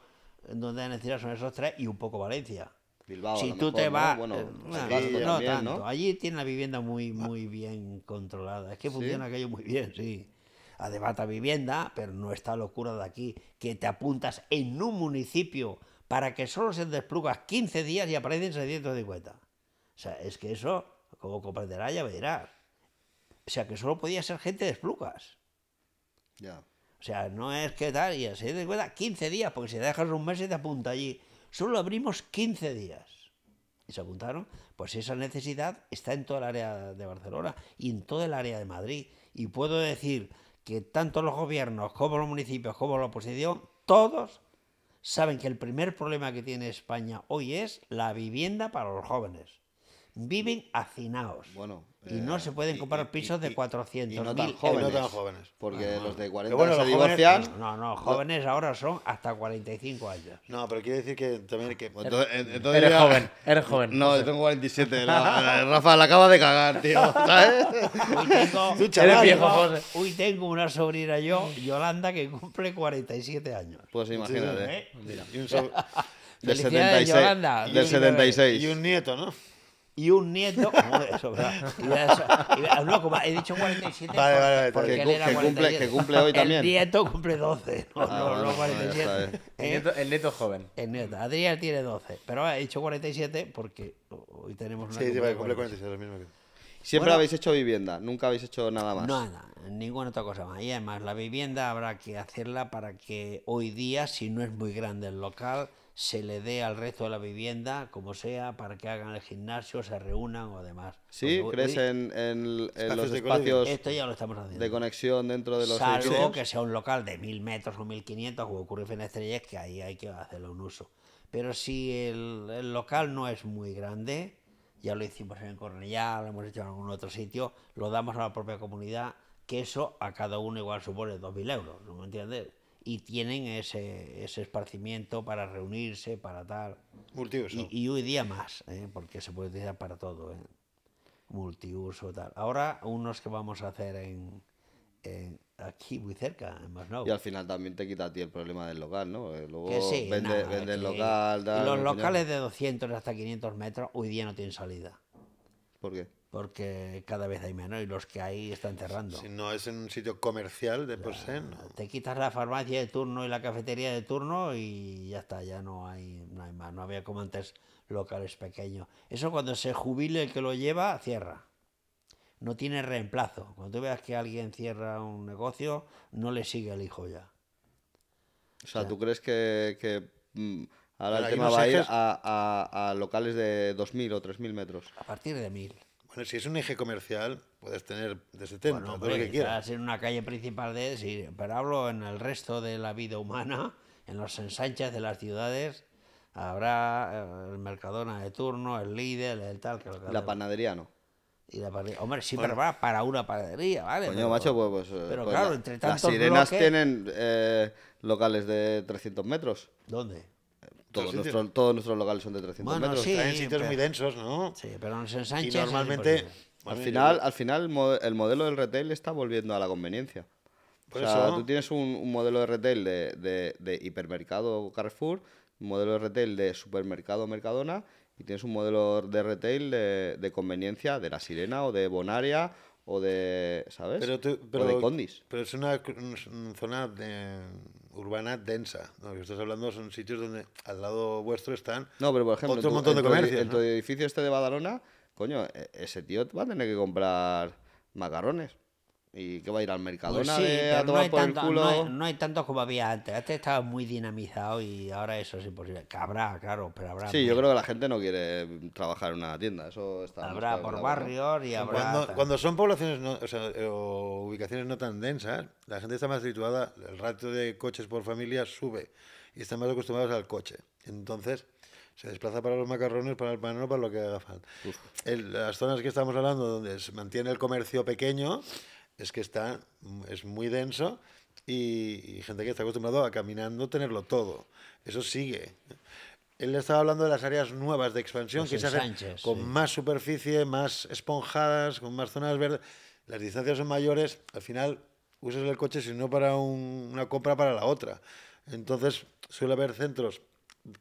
donde necesitas son esos tres y un poco Valencia. Bilbao, si tú te vas, Bueno, eh, no, tanto. Allí tiene la vivienda muy, ah. muy bien controlada. Es que funciona aquello muy bien, sí. Además, vivienda, pero no está locura de aquí, que te apuntas en un municipio para que solo se desplugas 15 días y aparecen 650. O sea, es que eso como comprenderá, ya verá. O sea, que solo podía ser gente de Esplucas. Ya. O sea, no es que tal, y así de cuenta, 15 días, porque si te dejas un mes y te apunta allí. Solo abrimos 15 días. Y se apuntaron, pues esa necesidad está en toda el área de Barcelona y en todo el área de Madrid. Y puedo decir que tanto los gobiernos como los municipios, como la oposición, todos saben que el primer problema que tiene España hoy es la vivienda para los jóvenes viven hacinados Bueno, y no eh, se pueden comprar pisos de 400 y no tan jóvenes, no tan jóvenes. Porque los de 40 se divorcian. no, no, jóvenes ahora son hasta 45 años. No, pero quiere decir que también que. entonces, entonces eres joven, eres joven. No, yo tengo 47. La, la, Rafa la acaba de cagar, tío. ¿Sabes? tengo, eres viejo, José. Uy, tengo una sobrina yo, Yolanda, que cumple 47 años. Pues imagínate. Sí, Mira. ¿eh? Y un so... de 76. Yolanda, de 76. Y un nieto, ¿no? y un nieto. ¿Cómo eso, verdad? no, como he dicho 47. porque cumple, hoy también. ¿eh? El nieto cumple 12, no, no, no 47. el, nieto, es joven. El nieto. Adrián tiene 12, pero he dicho 47 porque hoy tenemos una. Sí, sí, vale, cumple 47, Siempre habéis hecho vivienda, nunca habéis hecho nada más. Nada, ninguna otra cosa más. Y además, la vivienda habrá que hacerla para que hoy día, si no es muy grande el local, se le dé al resto de la vivienda, como sea, para que hagan el gimnasio, se reúnan o demás. ¿Sí? crecen ¿Crees en, en, los espacios de conexión dentro de los Salvo que sea un local de mil metros o 1500, como ocurre en Estrellas, que ahí hay que hacerle un uso. Pero si el, local no es muy grande, ya lo hicimos en Cornellá, lo hemos hecho en algún otro sitio, lo damos a la propia comunidad, que eso a cada uno igual supone dos mil euros, ¿no me entiendes? y tienen ese, ese esparcimiento para reunirse, para tal. Multiuso. Y, y hoy día más, ¿eh? porque se puede utilizar para todo. ¿eh? Multiuso, tal. Ahora, unos que vamos a hacer en, aquí muy cerca, en Masnou. Y al final también te quita a ti el problema del local, ¿no? luego vende, el local. los locales de 200 hasta 500 metros hoy día no tienen salida. ¿Por qué? porque cada vez hay menos y los que hay están cerrando. Si no es en un sitio comercial de por Te quitas la farmacia de turno y la cafetería de turno y ya está, ya no hay, no hay más. No había como antes locales pequeños. Eso cuando se jubile el que lo lleva, cierra. No tiene reemplazo. Cuando tú veas que alguien cierra un negocio, no le sigue el hijo ya. O sea, ¿tú crees que, que mm, ahora el tema va a ir a, a locales de 2.000 o 3.000 metros? A partir de 1.000 si es un eje comercial, puedes tener de 70, tema todo lo que quieras. en una calle principal de... Sí, pero hablo en el resto de la vida humana, en los ensanchas de las ciudades, habrá eh, el Mercadona de turno, el líder, el tal... Que la panadería no. Y la Hombre, sí, pero para, para una panadería, ¿vale? Coño, macho, pues. pues pero pues claro, entre tantos. Las sirenas tienen eh, locales de 300 metros. ¿Dónde? Todos, nuestros, todos nuestros locales son de 300 bueno, metros. Sí, en sitios muy densos, ¿no? Sí, pero se ensanchan. Y ¿eh? normalmente... Al final, al final el modelo del retail está volviendo a la conveniencia. o sea, tú tienes un, modelo de retail de, de, hipermercado Carrefour, un modelo de retail de supermercado Mercadona y tienes un modelo de retail de, de conveniencia de La Sirena o de Bonaria o de, ¿sabes? Pero, de Condis. Pero es una, zona de, urbana densa. Lo ¿no? que estás hablando son sitios donde al lado vuestro están no, pero por ejemplo, montón de edificio este de Badalona, coño, e-, ese tío va a tener que comprar macarrones. ¿Y qué va a ir al mercado pues sí, no tanto, No hay, tantos como había antes. Antes estaba muy dinamizado y ahora eso es imposible. Que habrá, claro, pero habrá. Sí, yo creo que la gente no quiere trabajar en una tienda. Eso Habrá por barrios y habrá. Cuando, cuando son poblaciones no, eh, o, ubicaciones no tan densas, la gente está más situada, el ratio de coches por familia sube y están más acostumbrados al coche. Entonces se desplaza para los macarrones, para el panero, para lo que haga falta. las zonas que estamos hablando, donde se mantiene el comercio pequeño, es que está, es muy denso y, gente que está acostumbrado a caminando tenerlo todo. Eso sigue. Él estaba hablando de las áreas nuevas de expansión que se hacen con más superficie, más esponjadas, con más zonas verdes. Las distancias son mayores. Al final usas el coche si no para una compra para la otra. Entonces suele haber centros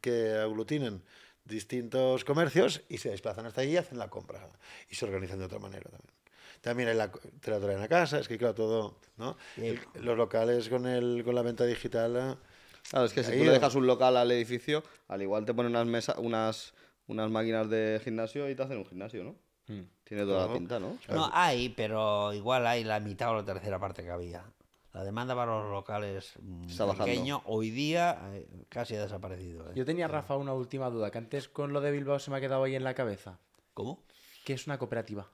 que aglutinen distintos comercios y se desplazan hasta allí y hacen la compra. Y se organizan de otra manera también también la, te la traen a casa, es que claro, todo, los locales con, el, con la venta digital... Ah, claro, es que si tú le dejas un local al edificio, al igual te ponen unas mesas, unas, unas máquinas de gimnasio y te hacen un gimnasio, ¿no? Hmm. Tiene toda la pinta, ¿no? No, hay, pero igual hay la mitad o la tercera parte que había. La demanda para los locales mm, pequeño hoy día eh, casi ha desaparecido. ¿eh? Yo tenía, Rafa, una última duda, que antes con lo de Bilbao se me ha quedado ahí en la cabeza. ¿Cómo? ¿Qué es una cooperativa?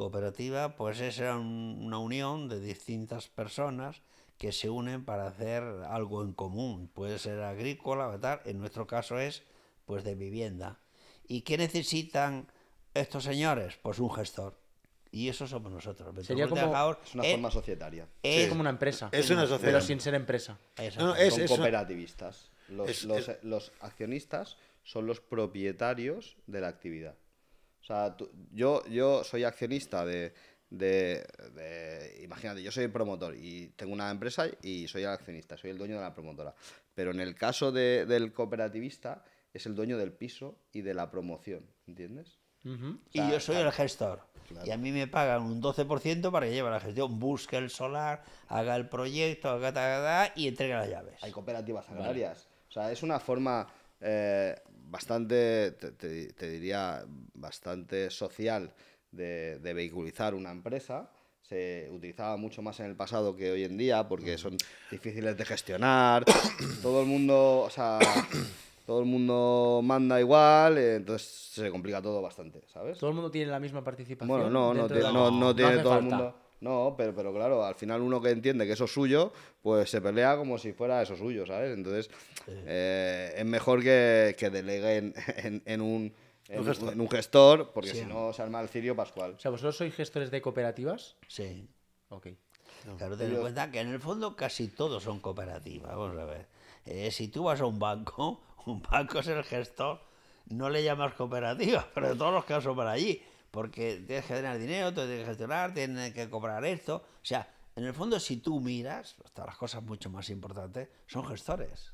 Cooperativa, pues es una unión de distintas personas que se unen para hacer algo en común. Puede ser agrícola o tal, en nuestro caso es pues de vivienda. ¿Y qué necesitan estos señores? Pues un gestor. Y eso somos nosotros. Sería como, es una eh, forma societaria. Eh, es, como una empresa. Pero sin ser empresa. es, son cooperativistas. los accionistas son los propietarios de la actividad. O sea, yo, yo soy accionista de, Imagínate, yo soy promotor y tengo una empresa y soy el accionista, soy el dueño de la promotora. Pero en el caso del cooperativista, es el dueño del piso y de la promoción, ¿entiendes? y yo soy el gestor. Y a mí me pagan un 12% para que lleve la gestión, busque el solar, haga el proyecto, haga y entregue las llaves. Hay cooperativas agrarias. O sea, es una forma eh, bastante, te, diría, bastante social de, de vehiculizar una empresa se utilizaba mucho más en el pasado que hoy en día porque son difíciles de gestionar. todo el mundo, o sea, todo el mundo manda igual, eh, entonces se complica todo bastante, ¿sabes? Todo el mundo tiene la misma participación. Bueno, no, no, tiene, todo el mundo. No, pero, pero claro, al final uno que entiende que eso es suyo, pues se pelea como si fuera eso suyo, ¿sabes? Entonces, eh, es mejor que, que en, un... En, gestor. un gestor, porque si no se arma el cirio pascual. O sea, ¿vosotros sois gestores de cooperativas? Sí. Ok. Claro, ten en cuenta que en el fondo casi todos son cooperativas. Vamos a ver. Eh, si tú vas a un banco, un banco es el gestor, no le llamas cooperativa, pero en todos los casos para allí porque tienes que tener dinero, tienes que gestionar, tienes que cobrar esto. O sea, en el fondo, si tú miras, hasta las cosas mucho más importantes, son gestores.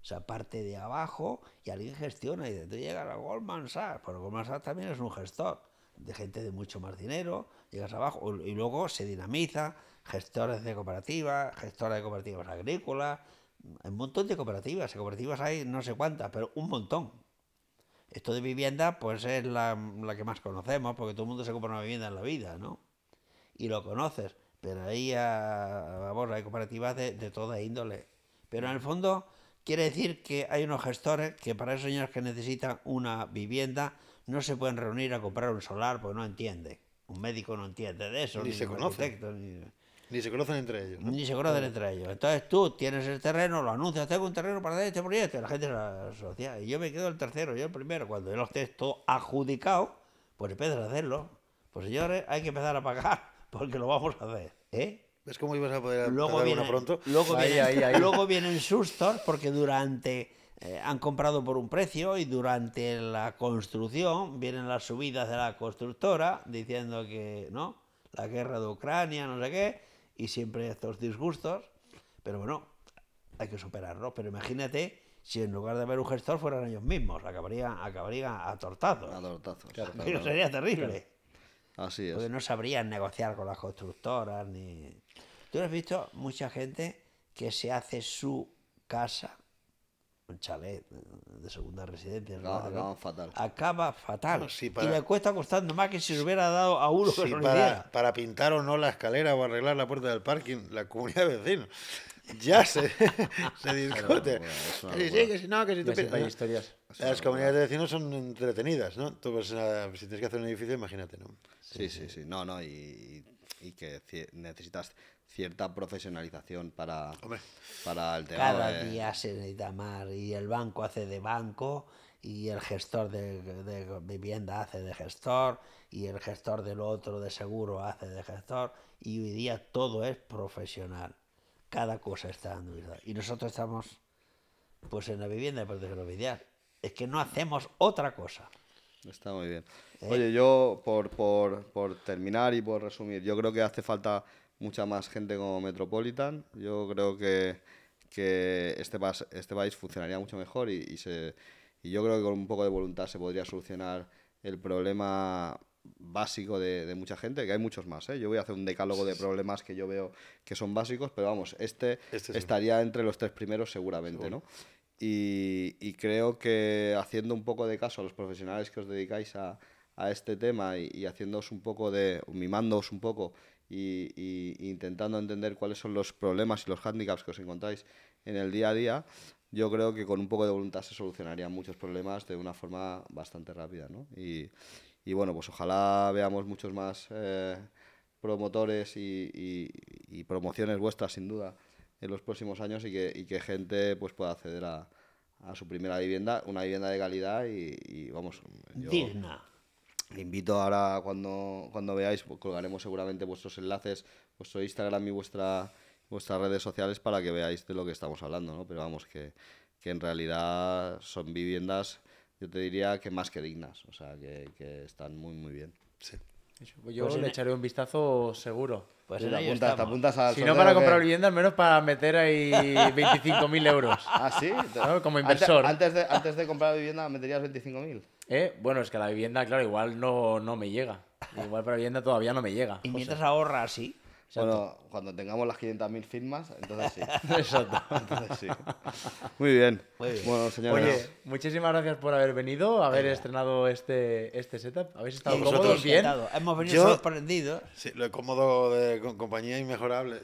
O sea, parte de abajo y alguien gestiona y de tú llegas a Goldman Sachs, pero Goldman Sachs también es un gestor de gente de mucho más dinero, llegas abajo y luego se dinamiza, gestores de cooperativas, gestores de cooperativas agrícolas, un montón de cooperativas, cooperativas hay no sé cuántas, pero un montón. Esto de vivienda, pues es la, la que más conocemos, porque todo el mundo se compra una vivienda en la vida, ¿no? Y lo conoces, pero ahí, a, hay cooperativas de, toda índole. Pero en el fondo, Quiere decir que hay unos gestores que para esos señores que necesitan una vivienda no se pueden reunir a comprar un solar, porque no entiende. Un médico no entiende de eso, ni, se conoce. Ni se conocen entre ellos. Ni se conocen entre ellos. Entonces tú tienes el terreno, lo anuncias, tengo un terreno para hacer este proyecto, y la gente se asocia. Y yo me quedo el tercero, yo el primero. Cuando yo los esté todo adjudicado, pues empiezas a hacerlo. Pues señores, hay que empezar a pagar, porque lo vamos a hacer. ¿Eh? ¿Ves cómo ibas a poder luego viene, pronto? Luego, vienen, sustos, porque durante... Eh, han comprado por un precio y durante la construcción vienen las subidas de la constructora diciendo que, ¿no? La guerra de Ucrania, no sé qué, y siempre estos disgustos, pero bueno, hay que superarlo. Pero imagínate si en lugar de haber un gestor fueran ellos mismos, acabaría, acabaría a tortazos. sería terrible. Así es. Porque no sabrían negociar con las constructoras ni... Tú has visto mucha gente que se hace su casa un chalet de segunda residencia. acaba fatal. Acaba fatal. Y le cuesta costando más que si se hubiera dado a uno para, pintar o no la escalera o arreglar la puerta del parking, la comunidad de vecinos. Ya se, discute. que si no, que si tú piensas. historias. Las comunidades de vecinos son entretenidas, ¿no? Tú, pues, si tienes que hacer un edificio, imagínate, ¿no? Sí, sí, sí. No, no, y que necesitas cierta profesionalización para, para el tema. Cada día se necesita más y el banco hace de banco y el gestor de, vivienda hace de gestor y el gestor del otro de seguro hace de gestor y hoy día todo es profesional. Cada cosa está vida Y nosotros estamos pues en la vivienda de protección oficial. Es que no hacemos otra cosa. Está muy bien. ¿Eh? Oye, yo por, por, por, terminar y por resumir, yo creo que hace falta mucha más gente como Metropolitan. Yo creo que, que este, este país funcionaría mucho mejor y, y, se, y yo creo que con un poco de voluntad se podría solucionar el problema básico de, de, mucha gente, que hay muchos más. ¿eh? Yo voy a hacer un decálogo de problemas que yo veo que son básicos, pero vamos, este, este estaría entre los tres primeros seguramente, ¿no? Y, y, creo que haciendo un poco de caso a los profesionales que os dedicáis a, a este tema y, y haciéndoos un poco de, mimándoos un poco y, intentando entender cuáles son los problemas y los hándicaps que os encontráis en el día a día, yo creo que con un poco de voluntad se solucionarían muchos problemas de una forma bastante rápida. ¿no? Y, bueno, pues ojalá veamos muchos más eh, promotores y, promociones vuestras, sin duda, en los próximos años y que, que gente pues, pueda acceder a, su primera vivienda, una vivienda de calidad y, vamos. Yo invito ahora cuando, cuando veáis, pues colgaremos seguramente vuestros enlaces, vuestro Instagram y vuestra, vuestras redes sociales para que veáis de lo que estamos hablando, ¿no? Pero vamos, que, en realidad son viviendas, yo te diría que más que dignas, o sea, que, están muy, muy bien. Sí. Pues yo pues le echaré un vistazo seguro. Pues si no para comprar vivienda, al menos para meter ahí 25.000 euros. ¿Ah, sí? Como inversor. Antes, de, antes de comprar vivienda, ¿meterías 25.000? ¿Eh? Bueno, es que la vivienda, claro, igual no, no me llega. Igual para vivienda todavía no me llega. Y mientras ahorra, sí. Bueno, cuando tengamos las 500.000 firmas, entonces sí. Exacto. Entonces sí. Muy bien. Muy bien. Bueno, señores. muchísimas gracias por haber venido, haber estrenado este, este setup. ¿Habéis estado cómodos? Bien. Hemos venido sorprendidos. Sí, lo cómodo de compañía inmejorable.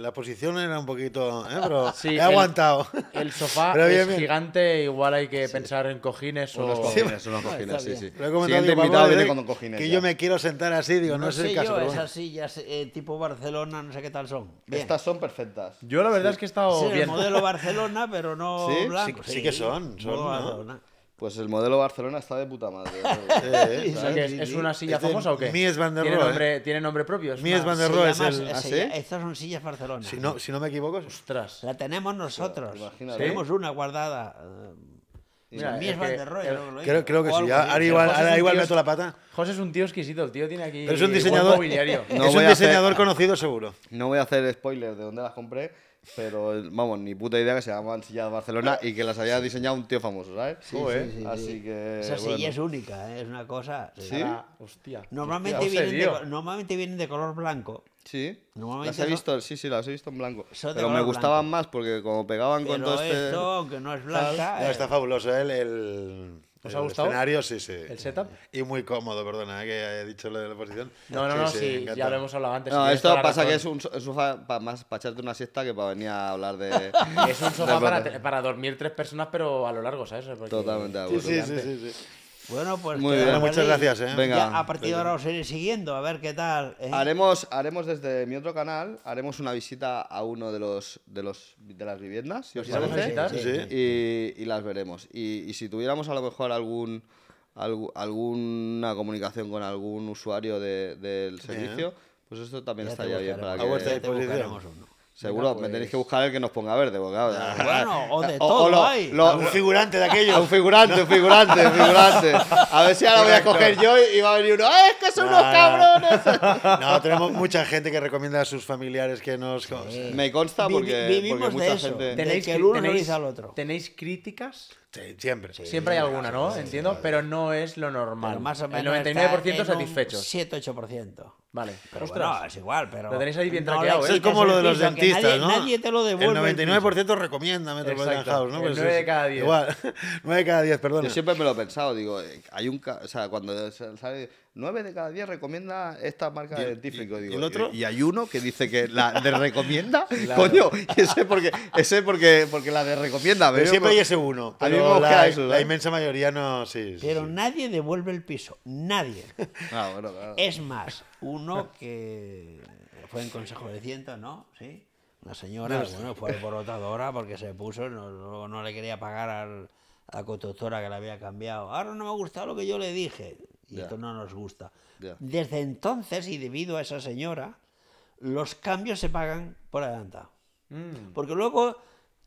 la posición era un poquito. ¿eh? Pero ah, sí, he aguantado. El sofá es gigante, igual hay que pensar en cojines o. Cojines, unos cojines, sí, sí. Lo he comentado, invitado ¿eh? viene con cojines. Que yo me quiero sentar así, digo, no, es el caso. Yo, bueno. esa eh, tipo Barcelona Barcelona, no sé qué tal son. Estas son perfectas. Yo la verdad es que he estado sí, el modelo Barcelona, pero no ¿Sí? blanco. Sí, que son, son Pues el modelo Barcelona está de puta madre. ¿Es, una silla famosa o qué? Mies van der Rohe. ¿Tiene nombre, propio? Es Mies van der Rohe es el... ¿Ah, estas son sillas Barcelona. Si no, si no me equivoco... Ostras. La tenemos nosotros. Tenemos una guardada... Eh, Mira, es creo, que, creo, que sí. ahora igual, igual meto la pata. José es un tío exquisito, el tío tiene aquí. es un diseñador. es un diseñador conocido, seguro. No voy a hacer spoilers de dónde las compré, pero vamos, ni puta idea que se llaman sillas de Barcelona y que las haya diseñado un tío famoso, ¿sabes? Sí, sí, sí, Así que. Esa silla es única, ¿eh? es una cosa. Sí. Hostia. normalmente vienen de color blanco Sí, las he visto, sí, sí, las he visto en blanco. Pero me gustaban más porque como pegaban con todo este... no es blanca, eh. está fabuloso ¿eh? el, el, escenario, sí, sí. ¿El setup? Y muy cómodo, perdona, ¿eh? que he dicho lo de la posición. No, no, no, sí, ya lo hemos hablado antes. No, esto pasa que es un sofá para más para echarte una siesta que para venir a hablar de... Es un sofá para, para dormir tres personas, pero a lo largo, ¿sabes? Totalmente de acuerdo. sí, sí, sí, sí. Bueno, pues Muy muchas gracias. ¿eh? a partir de ahora os iré siguiendo, a ver qué tal. ¿eh? Haremos, haremos desde mi otro canal, haremos una visita a uno de los de los de las viviendas, si os parece, Y, las veremos. Y, si tuviéramos a lo mejor algún, alguna comunicación con algún usuario del servicio, pues esto también estaría bien para que, Seguro, me tenéis que pues. buscar el que nos ponga verde. Porque, ah. bueno, o de todo. hay. un figurante de aquello. Un figurante, un figurante, un figurante. A ver si ahora voy a coger yo y va a venir uno. ¡Ah, es que son unos cabrones! No. tenemos mucha gente que recomienda a sus familiares que nos. Me consta porque. vivimos de eso. Gente... Tenéis, que el uno críticas? Sí, siempre. siempre hay alguna, ¿no? Entiendo, pero no es lo normal. más o menos. El 99% satisfechos. 7-8%. Vale. Pero bueno, es igual, pero. Lo tenéis ahí bien no, ¿eh? Es como lo de los dentistas, nadie, ¿no? Nadie te lo devuelve. El 99% recomienda Metropolitan House, ¿no? Pues 9 de cada 10. Igual. 9 de cada 10, perdón. Yo siempre me lo he pensado, digo, eh, hay un. O sea, cuando sale nueve de cada 10 recomienda esta marca de típico. otro? Y, hay uno que dice que la de recomienda. Coño, y ese porque, ese porque, porque la de recomienda. siempre hay ese uno. la, ¿eh? inmensa mayoría no. Sí, pero nadie devuelve el piso. Nadie. Ah, es más, uno que fue en Consejo de Ciento, ¿no? Sí. Una señora, bueno, fue porotadora porque se puso, no, no, le quería pagar a la constructora que la había cambiado. Ahora no me ha gustado lo que yo le dije y esto no nos gusta. Desde entonces, y debido a esa señora, los cambios se pagan por adelantado. Mm. Porque luego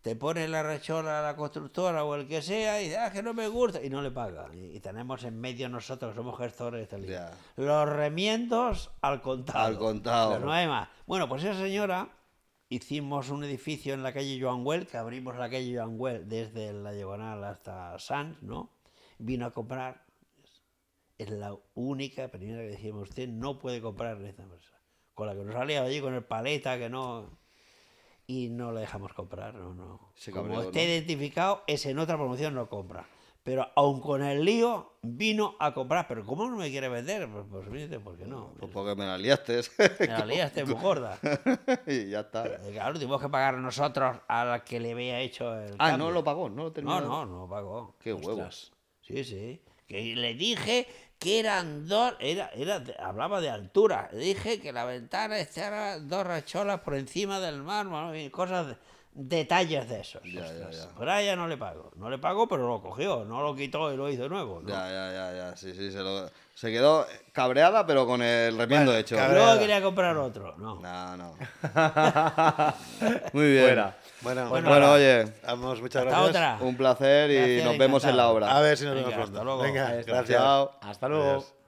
te pone la rechola a la constructora o el que sea y dice, ah, que no me gusta, y no le paga. Y, tenemos en medio nosotros, que somos gestores de Los remiendos al contado. Al contado. no más. Bueno, pues esa señora hicimos un edificio en la calle Joan Güell, que abrimos la calle Joan Güell desde la diagonal hasta Sanz, ¿no? Vino a comprar es la única primera que decimos, usted no puede comprar en esta empresa. Con la que nos ha allí, con el paleta, que no... Y no la dejamos comprar, no, no. Como esté identificado, es en otra promoción, no compra. Pero aún con el lío, vino a comprar. Pero ¿cómo no me quiere vender? Pues, pues mire, ¿por qué no? Pues porque me la liaste. Me la liaste, muy gorda. y ya está. Eh, claro, tuvimos que pagar nosotros a la que le había hecho el Ah, no lo pagó, no lo terminó. No, no, no lo pagó. Qué huevos. Sí, sí. Que le dije que eran dos, era, era, hablaba de altura, dije que la ventana estaba dos racholas por encima del mármol y cosas, detalles de esos. Ya, no le pago, no le pago pero lo cogió, no lo quitó y lo hizo de nuevo. Ya, ya, ya, ya, sí, sí, se, lo, se quedó cabreada pero con el remiendo hecho. Luego quería comprar otro, no. No, no. Muy bien. Bueno, pues bueno, oye, vamos, muchas gracias. Otra. Un placer y nos vemos en la obra. A ver si nos vemos pronto. Hasta luego. Venga, gracias. Hasta luego.